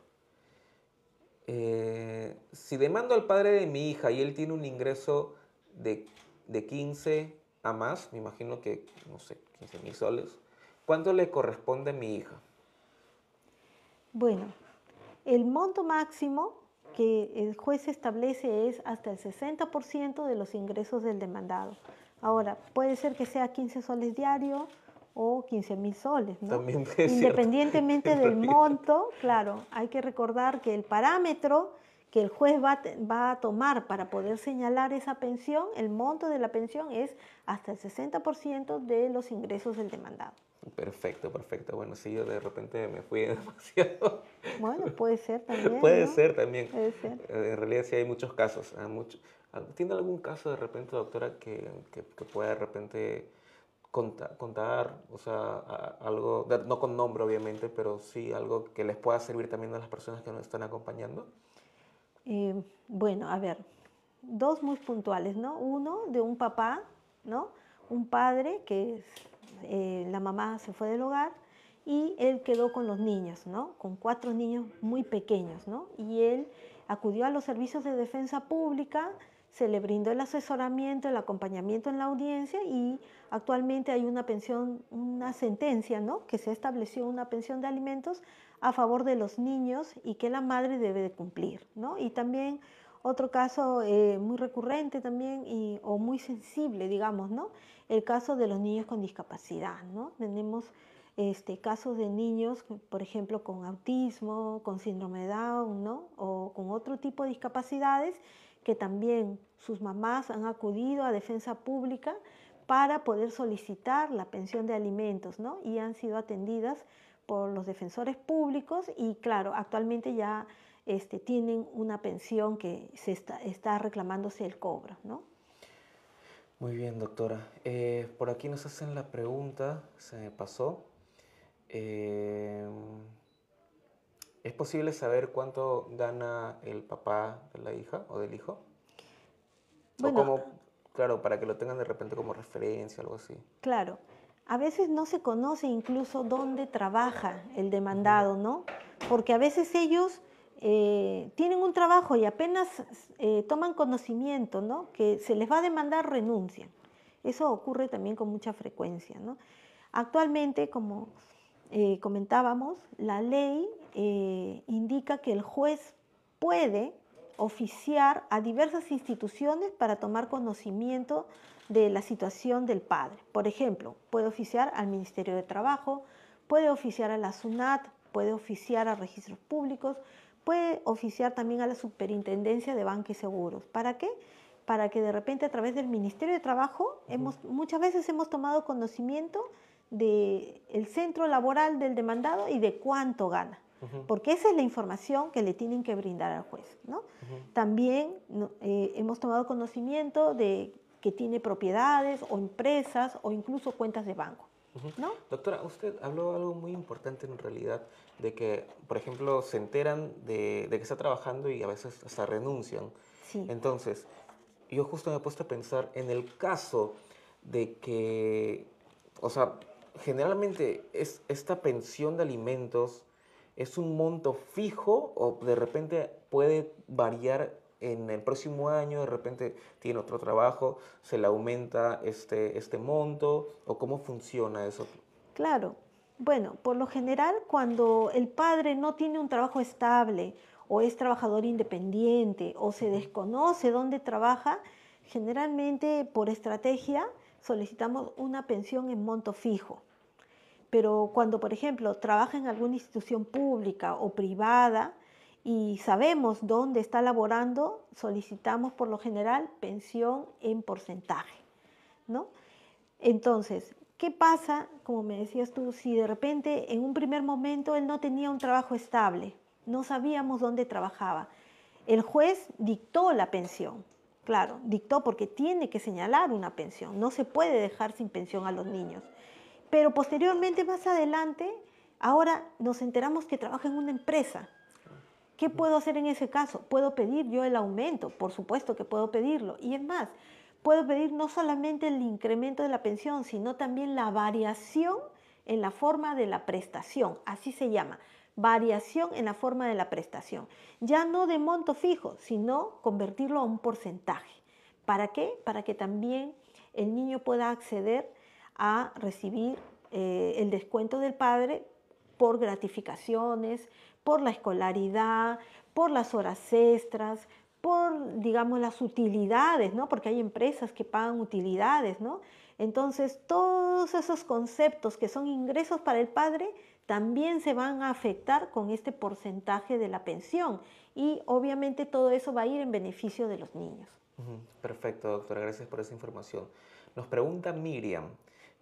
Eh, si demando al padre de mi hija y él tiene un ingreso de de 15 a más, me imagino que, no sé, 15 mil soles, ¿cuánto le corresponde a mi hija? Bueno, el monto máximo que el juez establece es hasta el 60% de los ingresos del demandado. Ahora, puede ser que sea 15 soles diario o 15 mil soles. ¿no? También <laughs> Independientemente <laughs> del monto, claro, hay que recordar que el parámetro que el juez va, a tomar para poder señalar esa pensión, el monto de la pensión es hasta el 60% de los ingresos del demandado. Perfecto, perfecto. Bueno, si yo de repente me fui <laughs> demasiado. Bueno, puede ser también. puede ser también. Puede ser. Eh, en realidad sí hay muchos casos. Ah, ah, ¿Tiene algún caso de repente, doctora, que, que, pueda de repente contar, contar o sea, algo, no con nombre obviamente, pero sí algo que les pueda servir también a las personas que nos están acompañando? Eh, bueno, a ver, dos muy puntuales, ¿no? Uno de un papá, ¿no? Un padre que eh, la mamá se fue del hogar y él quedó con los niños, ¿no? Con cuatro niños muy pequeños, ¿no? Y él acudió a los servicios de defensa pública, se le brindó el asesoramiento, el acompañamiento en la audiencia y actualmente hay una pensión, una sentencia, ¿no? Que se estableció una pensión de alimentos a favor de los niños y que la madre debe cumplir, ¿no? Y también otro caso eh, muy recurrente también o muy sensible, digamos, ¿no? El caso de los niños con discapacidad, Tenemos este, casos de niños, por ejemplo, con autismo, con síndrome de Down, O con otro tipo de discapacidades que también sus mamás han acudido a defensa pública para poder solicitar la pensión de alimentos, ¿no? Y han sido atendidas por los defensores públicos y claro, actualmente ya este, tienen una pensión que se está, reclamándose el cobro, ¿no? Muy bien, doctora. Eh, por aquí nos hacen la pregunta, se me pasó. Eh, ¿Es posible saber cuánto gana el papá de la hija o del hijo? claro, para que lo tengan de repente como referencia, algo así. Claro. A veces no se conoce incluso dónde trabaja el demandado, ¿no? Porque a veces ellos eh, tienen un trabajo y apenas eh, toman conocimiento, ¿no? Que se les va a demandar renuncia. Eso ocurre también con mucha frecuencia, ¿no? Actualmente, como eh, comentábamos, la ley eh, indica que el juez puede oficiar a diversas instituciones para tomar conocimiento de la situación del padre. Por ejemplo, puede oficiar al Ministerio de Trabajo, puede oficiar a la SUNAT, puede oficiar a registros públicos, puede oficiar también a la Superintendencia de Banca y Seguros. ¿Para qué? Para que de repente a través del Ministerio de Trabajo hemos, muchas veces hemos tomado conocimiento del centro laboral del demandado y de cuánto gana. Porque esa es la información que le tienen que brindar al juez. ¿no? También eh, hemos tomado conocimiento de que tiene propiedades o empresas o incluso cuentas de banco. ¿No? Doctora, usted habló algo muy importante en realidad, de que, por ejemplo, se enteran de, que está trabajando y a veces hasta renuncian. Entonces, yo justo me he puesto a pensar en el caso de que, o sea, generalmente esta pensión de alimentos es un monto fijo o de repente puede variar en el próximo año, de repente tiene otro trabajo, se le aumenta este, este monto o cómo funciona eso. Claro, bueno, por lo general cuando el padre no tiene un trabajo estable o es trabajador independiente o se desconoce dónde trabaja, generalmente por estrategia solicitamos una pensión en monto fijo. Pero cuando, por ejemplo, trabaja en alguna institución pública o privada y sabemos dónde está laborando, solicitamos por lo general pensión en porcentaje, ¿no? Entonces, ¿qué pasa, como me decías tú, si de repente en un primer momento él no tenía un trabajo estable? No sabíamos dónde trabajaba. El juez dictó la pensión, claro, dictó porque tiene que señalar una pensión, no se puede dejar sin pensión a los niños. Pero posteriormente, más adelante, ahora nos enteramos que trabaja en una empresa. ¿Qué puedo hacer en ese caso? Puedo pedir yo el aumento, por supuesto que puedo pedirlo. Y es más, puedo pedir no solamente el incremento de la pensión, sino también la variación en la forma de la prestación, así se llama, variación en la forma de la prestación. Ya no de monto fijo, sino convertirlo a un porcentaje. ¿Para qué? Para que también el niño pueda acceder a recibir eh, el descuento del padre por gratificaciones, por la escolaridad, por las horas extras, por, digamos, las utilidades, ¿no? Porque hay empresas que pagan utilidades, ¿no? Entonces, todos esos conceptos que son ingresos para el padre también se van a afectar con este porcentaje de la pensión y obviamente todo eso va a ir en beneficio de los niños. Perfecto, doctora, gracias por esa información. Nos pregunta Miriam,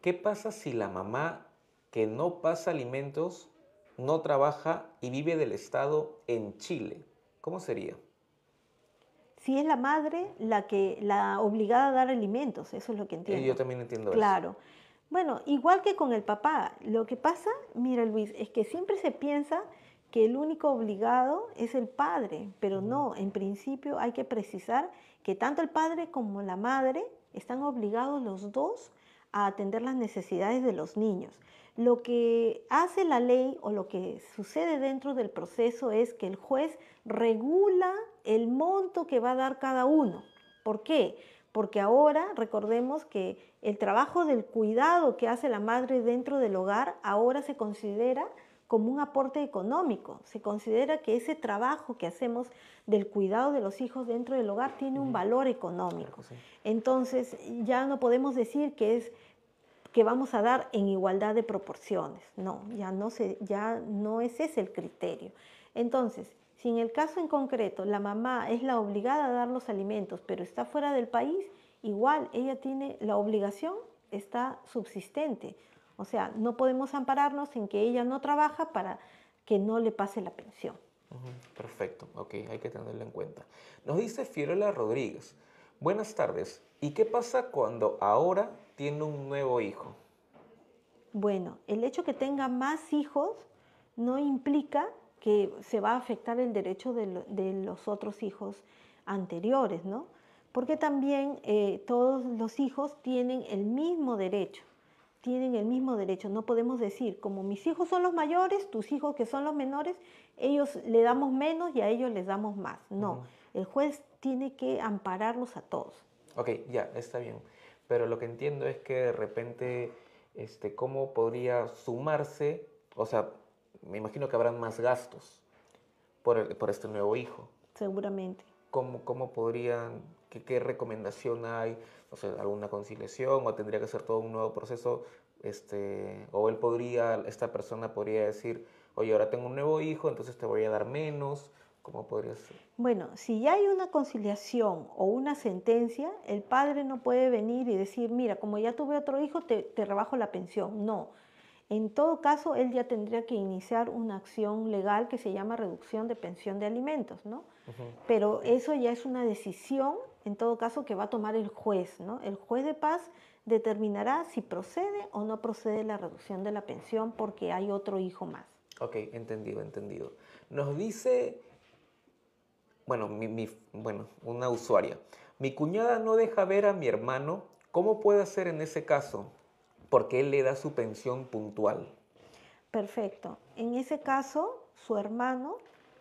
¿Qué pasa si la mamá que no pasa alimentos, no trabaja y vive del Estado en Chile? ¿Cómo sería? Si es la madre la que la obligada a dar alimentos, eso es lo que eh, entiendo. Y yo también entiendo eso. Claro. Bueno, igual que con el papá, lo que pasa, mira Luis, es que siempre se piensa que el único obligado es el padre, pero no, en principio hay que precisar que tanto el padre como la madre están obligados los dos atender las necesidades de los niños. Lo que hace la ley o lo que sucede dentro del proceso es que el juez regula el monto que va a dar cada uno. ¿Por qué? Porque ahora recordemos que el trabajo del cuidado que hace la madre dentro del hogar ahora se considera como un aporte económico. Se considera que ese trabajo que hacemos del cuidado de los hijos dentro del hogar tiene un valor económico. Entonces ya no podemos decir que es que vamos a dar en igualdad de proporciones. No, ya no, se, ya no ese el criterio. Entonces, si en el caso en concreto la mamá es la obligada a dar los alimentos, pero está fuera del país, igual ella tiene la obligación, está subsistente. O sea, no podemos ampararnos en que ella no trabaja para que no le pase la pensión. Perfecto, ok, hay que tenerlo en cuenta. Nos dice Fiorella Rodríguez, buenas tardes, ¿y qué pasa cuando ahora tiene un nuevo hijo? Bueno, el hecho que tenga más hijos no implica que se va a afectar el derecho de, los otros hijos anteriores, ¿no? Porque también eh, todos los hijos tienen el mismo derecho, tienen el mismo derecho. No podemos decir, como mis hijos son los mayores, tus hijos que son los menores, ellos le damos menos y a ellos les damos más. No, el juez tiene que ampararlos a todos. Ok, ya, está bien pero lo que entiendo es que de repente, este, ¿cómo podría sumarse? O sea, me imagino que habrán más gastos por, este nuevo hijo. Seguramente. ¿Cómo, podrían, qué, recomendación hay? o sea, alguna conciliación o tendría que ser todo un nuevo proceso. Este, o él podría, esta persona podría decir, oye, ahora tengo un nuevo hijo, entonces te voy a dar menos ¿Cómo podría ser? Bueno, si ya hay una conciliación o una sentencia, el padre no puede venir y decir, mira, como ya tuve otro hijo, te, rebajo la pensión. No. En todo caso, él ya tendría que iniciar una acción legal que se llama reducción de pensión de alimentos, ¿no? Pero eso ya es una decisión, en todo caso, que va a tomar el juez, ¿no? El juez de paz determinará si procede o no procede la reducción de la pensión porque hay otro hijo más. Ok, entendido, entendido. Nos dice bueno, mi, bueno, una usuaria. Mi cuñada no deja ver a mi hermano. ¿Cómo puede hacer en ese caso? Porque él le da su pensión puntual. Perfecto. En ese caso, su hermano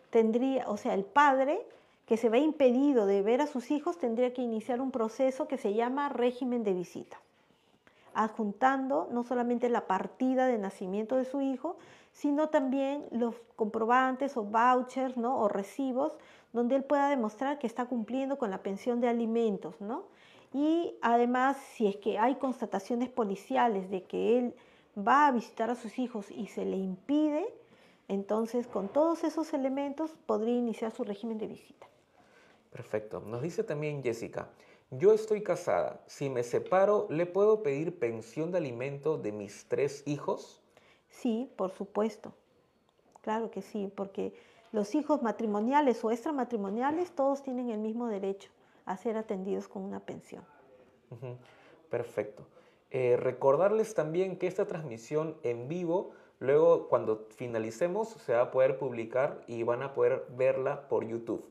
tendría, o sea, el padre que se ve impedido de ver a sus hijos tendría que iniciar un proceso que se llama régimen de visita adjuntando no solamente la partida de nacimiento de su hijo, sino también los comprobantes o vouchers ¿no? o recibos donde él pueda demostrar que está cumpliendo con la pensión de alimentos. ¿no? Y además, si es que hay constataciones policiales de que él va a visitar a sus hijos y se le impide, entonces con todos esos elementos podría iniciar su régimen de visita. Perfecto. Nos dice también Jessica, yo estoy casada. Si me separo, ¿le puedo pedir pensión de alimento de mis tres hijos? Sí, por supuesto. Claro que sí, porque los hijos matrimoniales o extramatrimoniales todos tienen el mismo derecho a ser atendidos con una pensión. Perfecto. Eh, recordarles también que esta transmisión en vivo, luego cuando finalicemos, se va a poder publicar y van a poder verla por YouTube.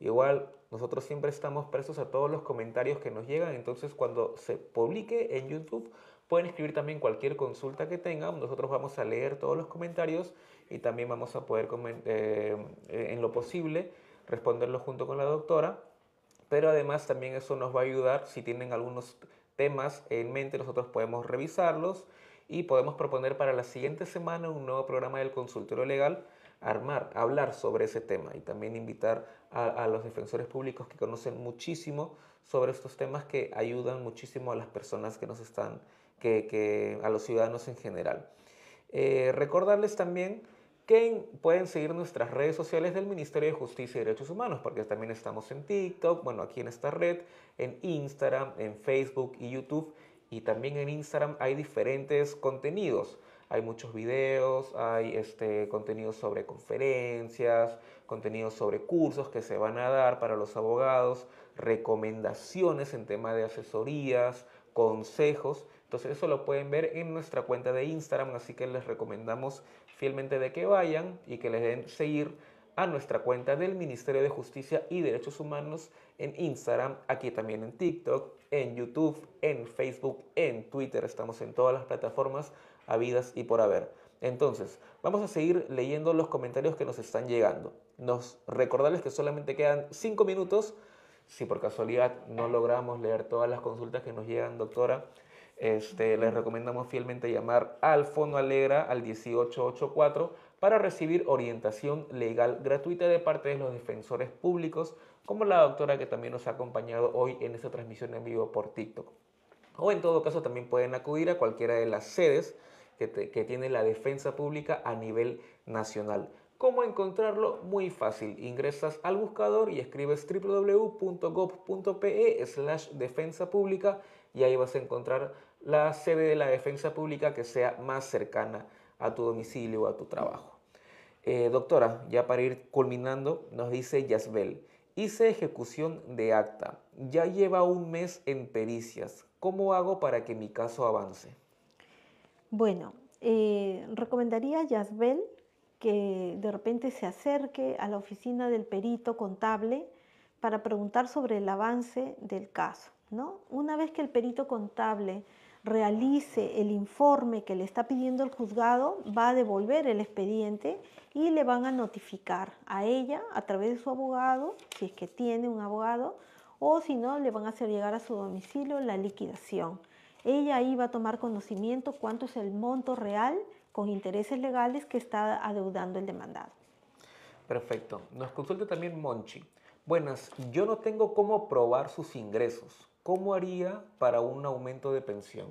Igual nosotros siempre estamos presos a todos los comentarios que nos llegan, entonces cuando se publique en YouTube pueden escribir también cualquier consulta que tengan, nosotros vamos a leer todos los comentarios y también vamos a poder eh, en lo posible responderlos junto con la doctora, pero además también eso nos va a ayudar si tienen algunos temas en mente, nosotros podemos revisarlos y podemos proponer para la siguiente semana un nuevo programa del consultorio legal armar, hablar sobre ese tema y también invitar a, los defensores públicos que conocen muchísimo sobre estos temas que ayudan muchísimo a las personas que nos están, que, a los ciudadanos en general. Eh, recordarles también que pueden seguir nuestras redes sociales del Ministerio de Justicia y Derechos Humanos, porque también estamos en TikTok, bueno, aquí en esta red, en Instagram, en Facebook y YouTube, y también en Instagram hay diferentes contenidos. Hay muchos videos, hay este, contenido sobre conferencias, contenidos sobre cursos que se van a dar para los abogados, recomendaciones en tema de asesorías, consejos. Entonces eso lo pueden ver en nuestra cuenta de Instagram, así que les recomendamos fielmente de que vayan y que les den seguir a nuestra cuenta del Ministerio de Justicia y Derechos Humanos en Instagram, aquí también en TikTok, en YouTube, en Facebook, en Twitter, estamos en todas las plataformas habidas y por haber. Entonces, vamos a seguir leyendo los comentarios que nos están llegando. Nos recordarles que solamente quedan 5 minutos. Si por casualidad no logramos leer todas las consultas que nos llegan, doctora, este, les recomendamos fielmente llamar al Fono Alegra al 1884 para recibir orientación legal gratuita de parte de los defensores públicos, como la doctora que también nos ha acompañado hoy en esta transmisión en vivo por TikTok. O en todo caso también pueden acudir a cualquiera de las sedes que, tiene la defensa pública a nivel nacional. ¿Cómo encontrarlo? Muy fácil. Ingresas al buscador y escribes www.gov.pe slash defensa pública y ahí vas a encontrar la sede de la defensa pública que sea más cercana a tu domicilio o a tu trabajo. Eh, doctora, ya para ir culminando, nos dice Yasbel, hice ejecución de acta, ya lleva un mes en pericias, ¿cómo hago para que mi caso avance? Bueno, eh, recomendaría a Yasbel que de repente se acerque a la oficina del perito contable para preguntar sobre el avance del caso. ¿no? Una vez que el perito contable realice el informe que le está pidiendo el juzgado, va a devolver el expediente y le van a notificar a ella a través de su abogado, si es que tiene un abogado, o si no, le van a hacer llegar a su domicilio la liquidación. Ella ahí va a tomar conocimiento cuánto es el monto real con intereses legales que está adeudando el demandado. Perfecto. Nos consulta también Monchi. Buenas, yo no tengo cómo probar sus ingresos. ¿cómo haría para un aumento de pensión?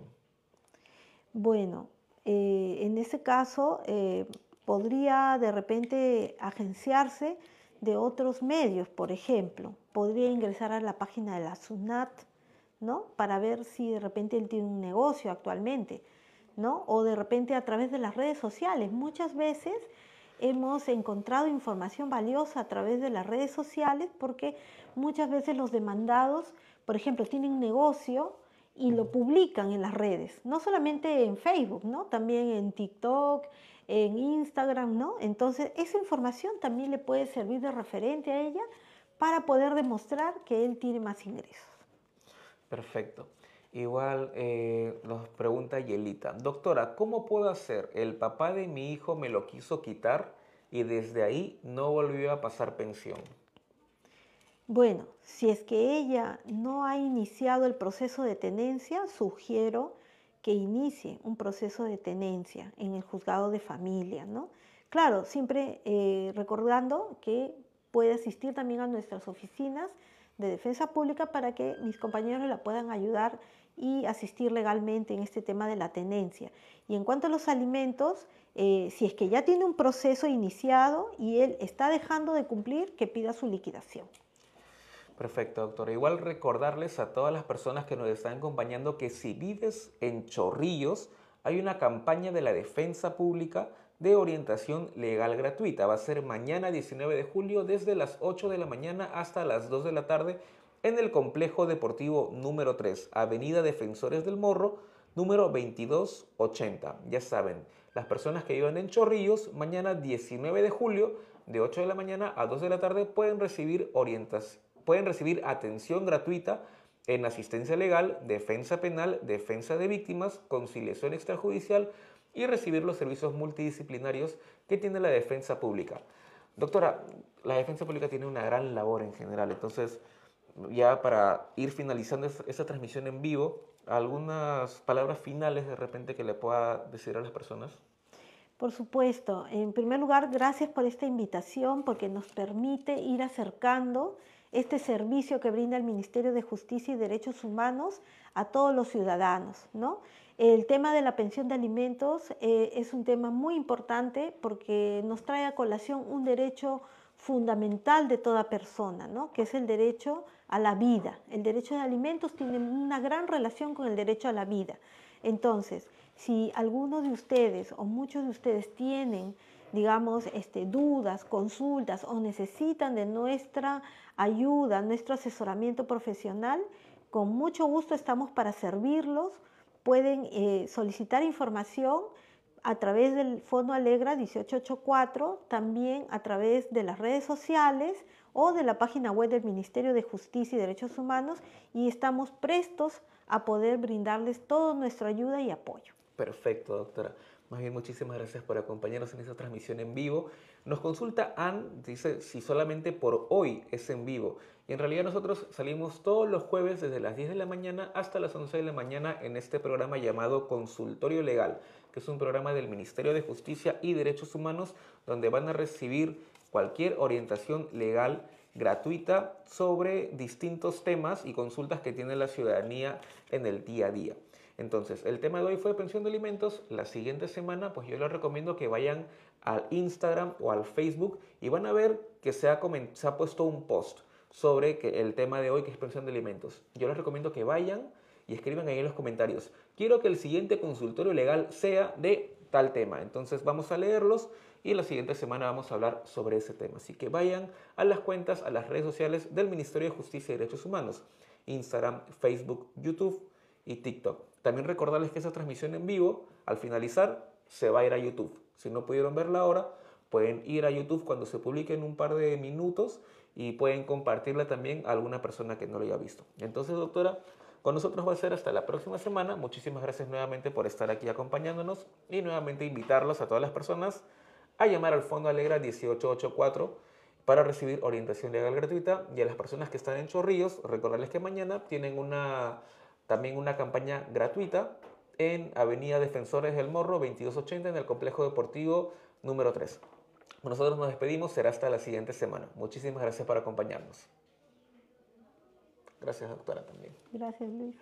Bueno, eh, en ese caso eh, podría de repente agenciarse de otros medios, por ejemplo, podría ingresar a la página de la SUNAT, ¿no? Para ver si de repente él tiene un negocio actualmente, ¿no? O de repente a través de las redes sociales. Muchas veces hemos encontrado información valiosa a través de las redes sociales porque muchas veces los demandados por ejemplo, tienen un negocio y lo publican en las redes, no solamente en Facebook, ¿no? También en TikTok, en Instagram, ¿no? Entonces, esa información también le puede servir de referente a ella para poder demostrar que él tiene más ingresos. Perfecto. Igual eh, nos pregunta Yelita, doctora, ¿cómo puedo hacer? El papá de mi hijo me lo quiso quitar y desde ahí no volvió a pasar pensión. Bueno, si es que ella no ha iniciado el proceso de tenencia, sugiero que inicie un proceso de tenencia en el juzgado de familia, ¿no? Claro, siempre eh, recordando que puede asistir también a nuestras oficinas de defensa pública para que mis compañeros la puedan ayudar y asistir legalmente en este tema de la tenencia. Y en cuanto a los alimentos, eh, si es que ya tiene un proceso iniciado y él está dejando de cumplir, que pida su liquidación. Perfecto, doctor. Igual recordarles a todas las personas que nos están acompañando que si vives en Chorrillos, hay una campaña de la Defensa Pública de orientación legal gratuita. Va a ser mañana 19 de julio desde las 8 de la mañana hasta las 2 de la tarde en el complejo deportivo número 3, Avenida Defensores del Morro, número 2280. Ya saben, las personas que viven en Chorrillos, mañana 19 de julio, de 8 de la mañana a 2 de la tarde, pueden recibir orientación pueden recibir atención gratuita en asistencia legal, defensa penal, defensa de víctimas, conciliación extrajudicial y recibir los servicios multidisciplinarios que tiene la defensa pública. Doctora, la defensa pública tiene una gran labor en general, entonces ya para ir finalizando esta transmisión en vivo, algunas palabras finales de repente que le pueda decir a las personas. Por supuesto, en primer lugar, gracias por esta invitación porque nos permite ir acercando este servicio que brinda el Ministerio de Justicia y Derechos Humanos a todos los ciudadanos. ¿no? El tema de la pensión de alimentos eh, es un tema muy importante porque nos trae a colación un derecho fundamental de toda persona, ¿no? que es el derecho a la vida. El derecho de alimentos tiene una gran relación con el derecho a la vida. Entonces, si algunos de ustedes o muchos de ustedes tienen digamos, este, dudas, consultas o necesitan de nuestra ayuda, nuestro asesoramiento profesional, con mucho gusto estamos para servirlos. Pueden eh, solicitar información a través del Fondo Alegra 1884, también a través de las redes sociales o de la página web del Ministerio de Justicia y Derechos Humanos y estamos prestos a poder brindarles toda nuestra ayuda y apoyo. Perfecto, doctora. Más bien, muchísimas gracias por acompañarnos en esta transmisión en vivo. Nos consulta Ann, dice si solamente por hoy es en vivo. Y en realidad nosotros salimos todos los jueves desde las 10 de la mañana hasta las 11 de la mañana en este programa llamado Consultorio Legal, que es un programa del Ministerio de Justicia y Derechos Humanos donde van a recibir cualquier orientación legal gratuita sobre distintos temas y consultas que tiene la ciudadanía en el día a día. Entonces, el tema de hoy fue pensión de alimentos. La siguiente semana, pues yo les recomiendo que vayan al Instagram o al Facebook y van a ver que se ha, puesto un post sobre que el tema de hoy que es pensión de alimentos. Yo les recomiendo que vayan y escriban ahí en los comentarios. Quiero que el siguiente consultorio legal sea de tal tema. Entonces vamos a leerlos y la siguiente semana vamos a hablar sobre ese tema. Así que vayan a las cuentas, a las redes sociales del Ministerio de Justicia y Derechos Humanos, Instagram, Facebook, YouTube y TikTok. También recordarles que esa transmisión en vivo, al finalizar, se va a ir a YouTube. Si no pudieron verla ahora, pueden ir a YouTube cuando se publique en un par de minutos y pueden compartirla también a alguna persona que no lo haya visto. Entonces, doctora, con nosotros va a ser hasta la próxima semana. Muchísimas gracias nuevamente por estar aquí acompañándonos y nuevamente invitarlos a todas las personas a llamar al Fondo Alegra 1884 para recibir orientación legal gratuita y a las personas que están en Chorrillos, recordarles que mañana tienen una también una campaña gratuita en Avenida Defensores del Morro 2280 en el Complejo Deportivo número 3. Nosotros nos despedimos, será hasta la siguiente semana. Muchísimas gracias por acompañarnos. Gracias, doctora, también. Gracias, Luis.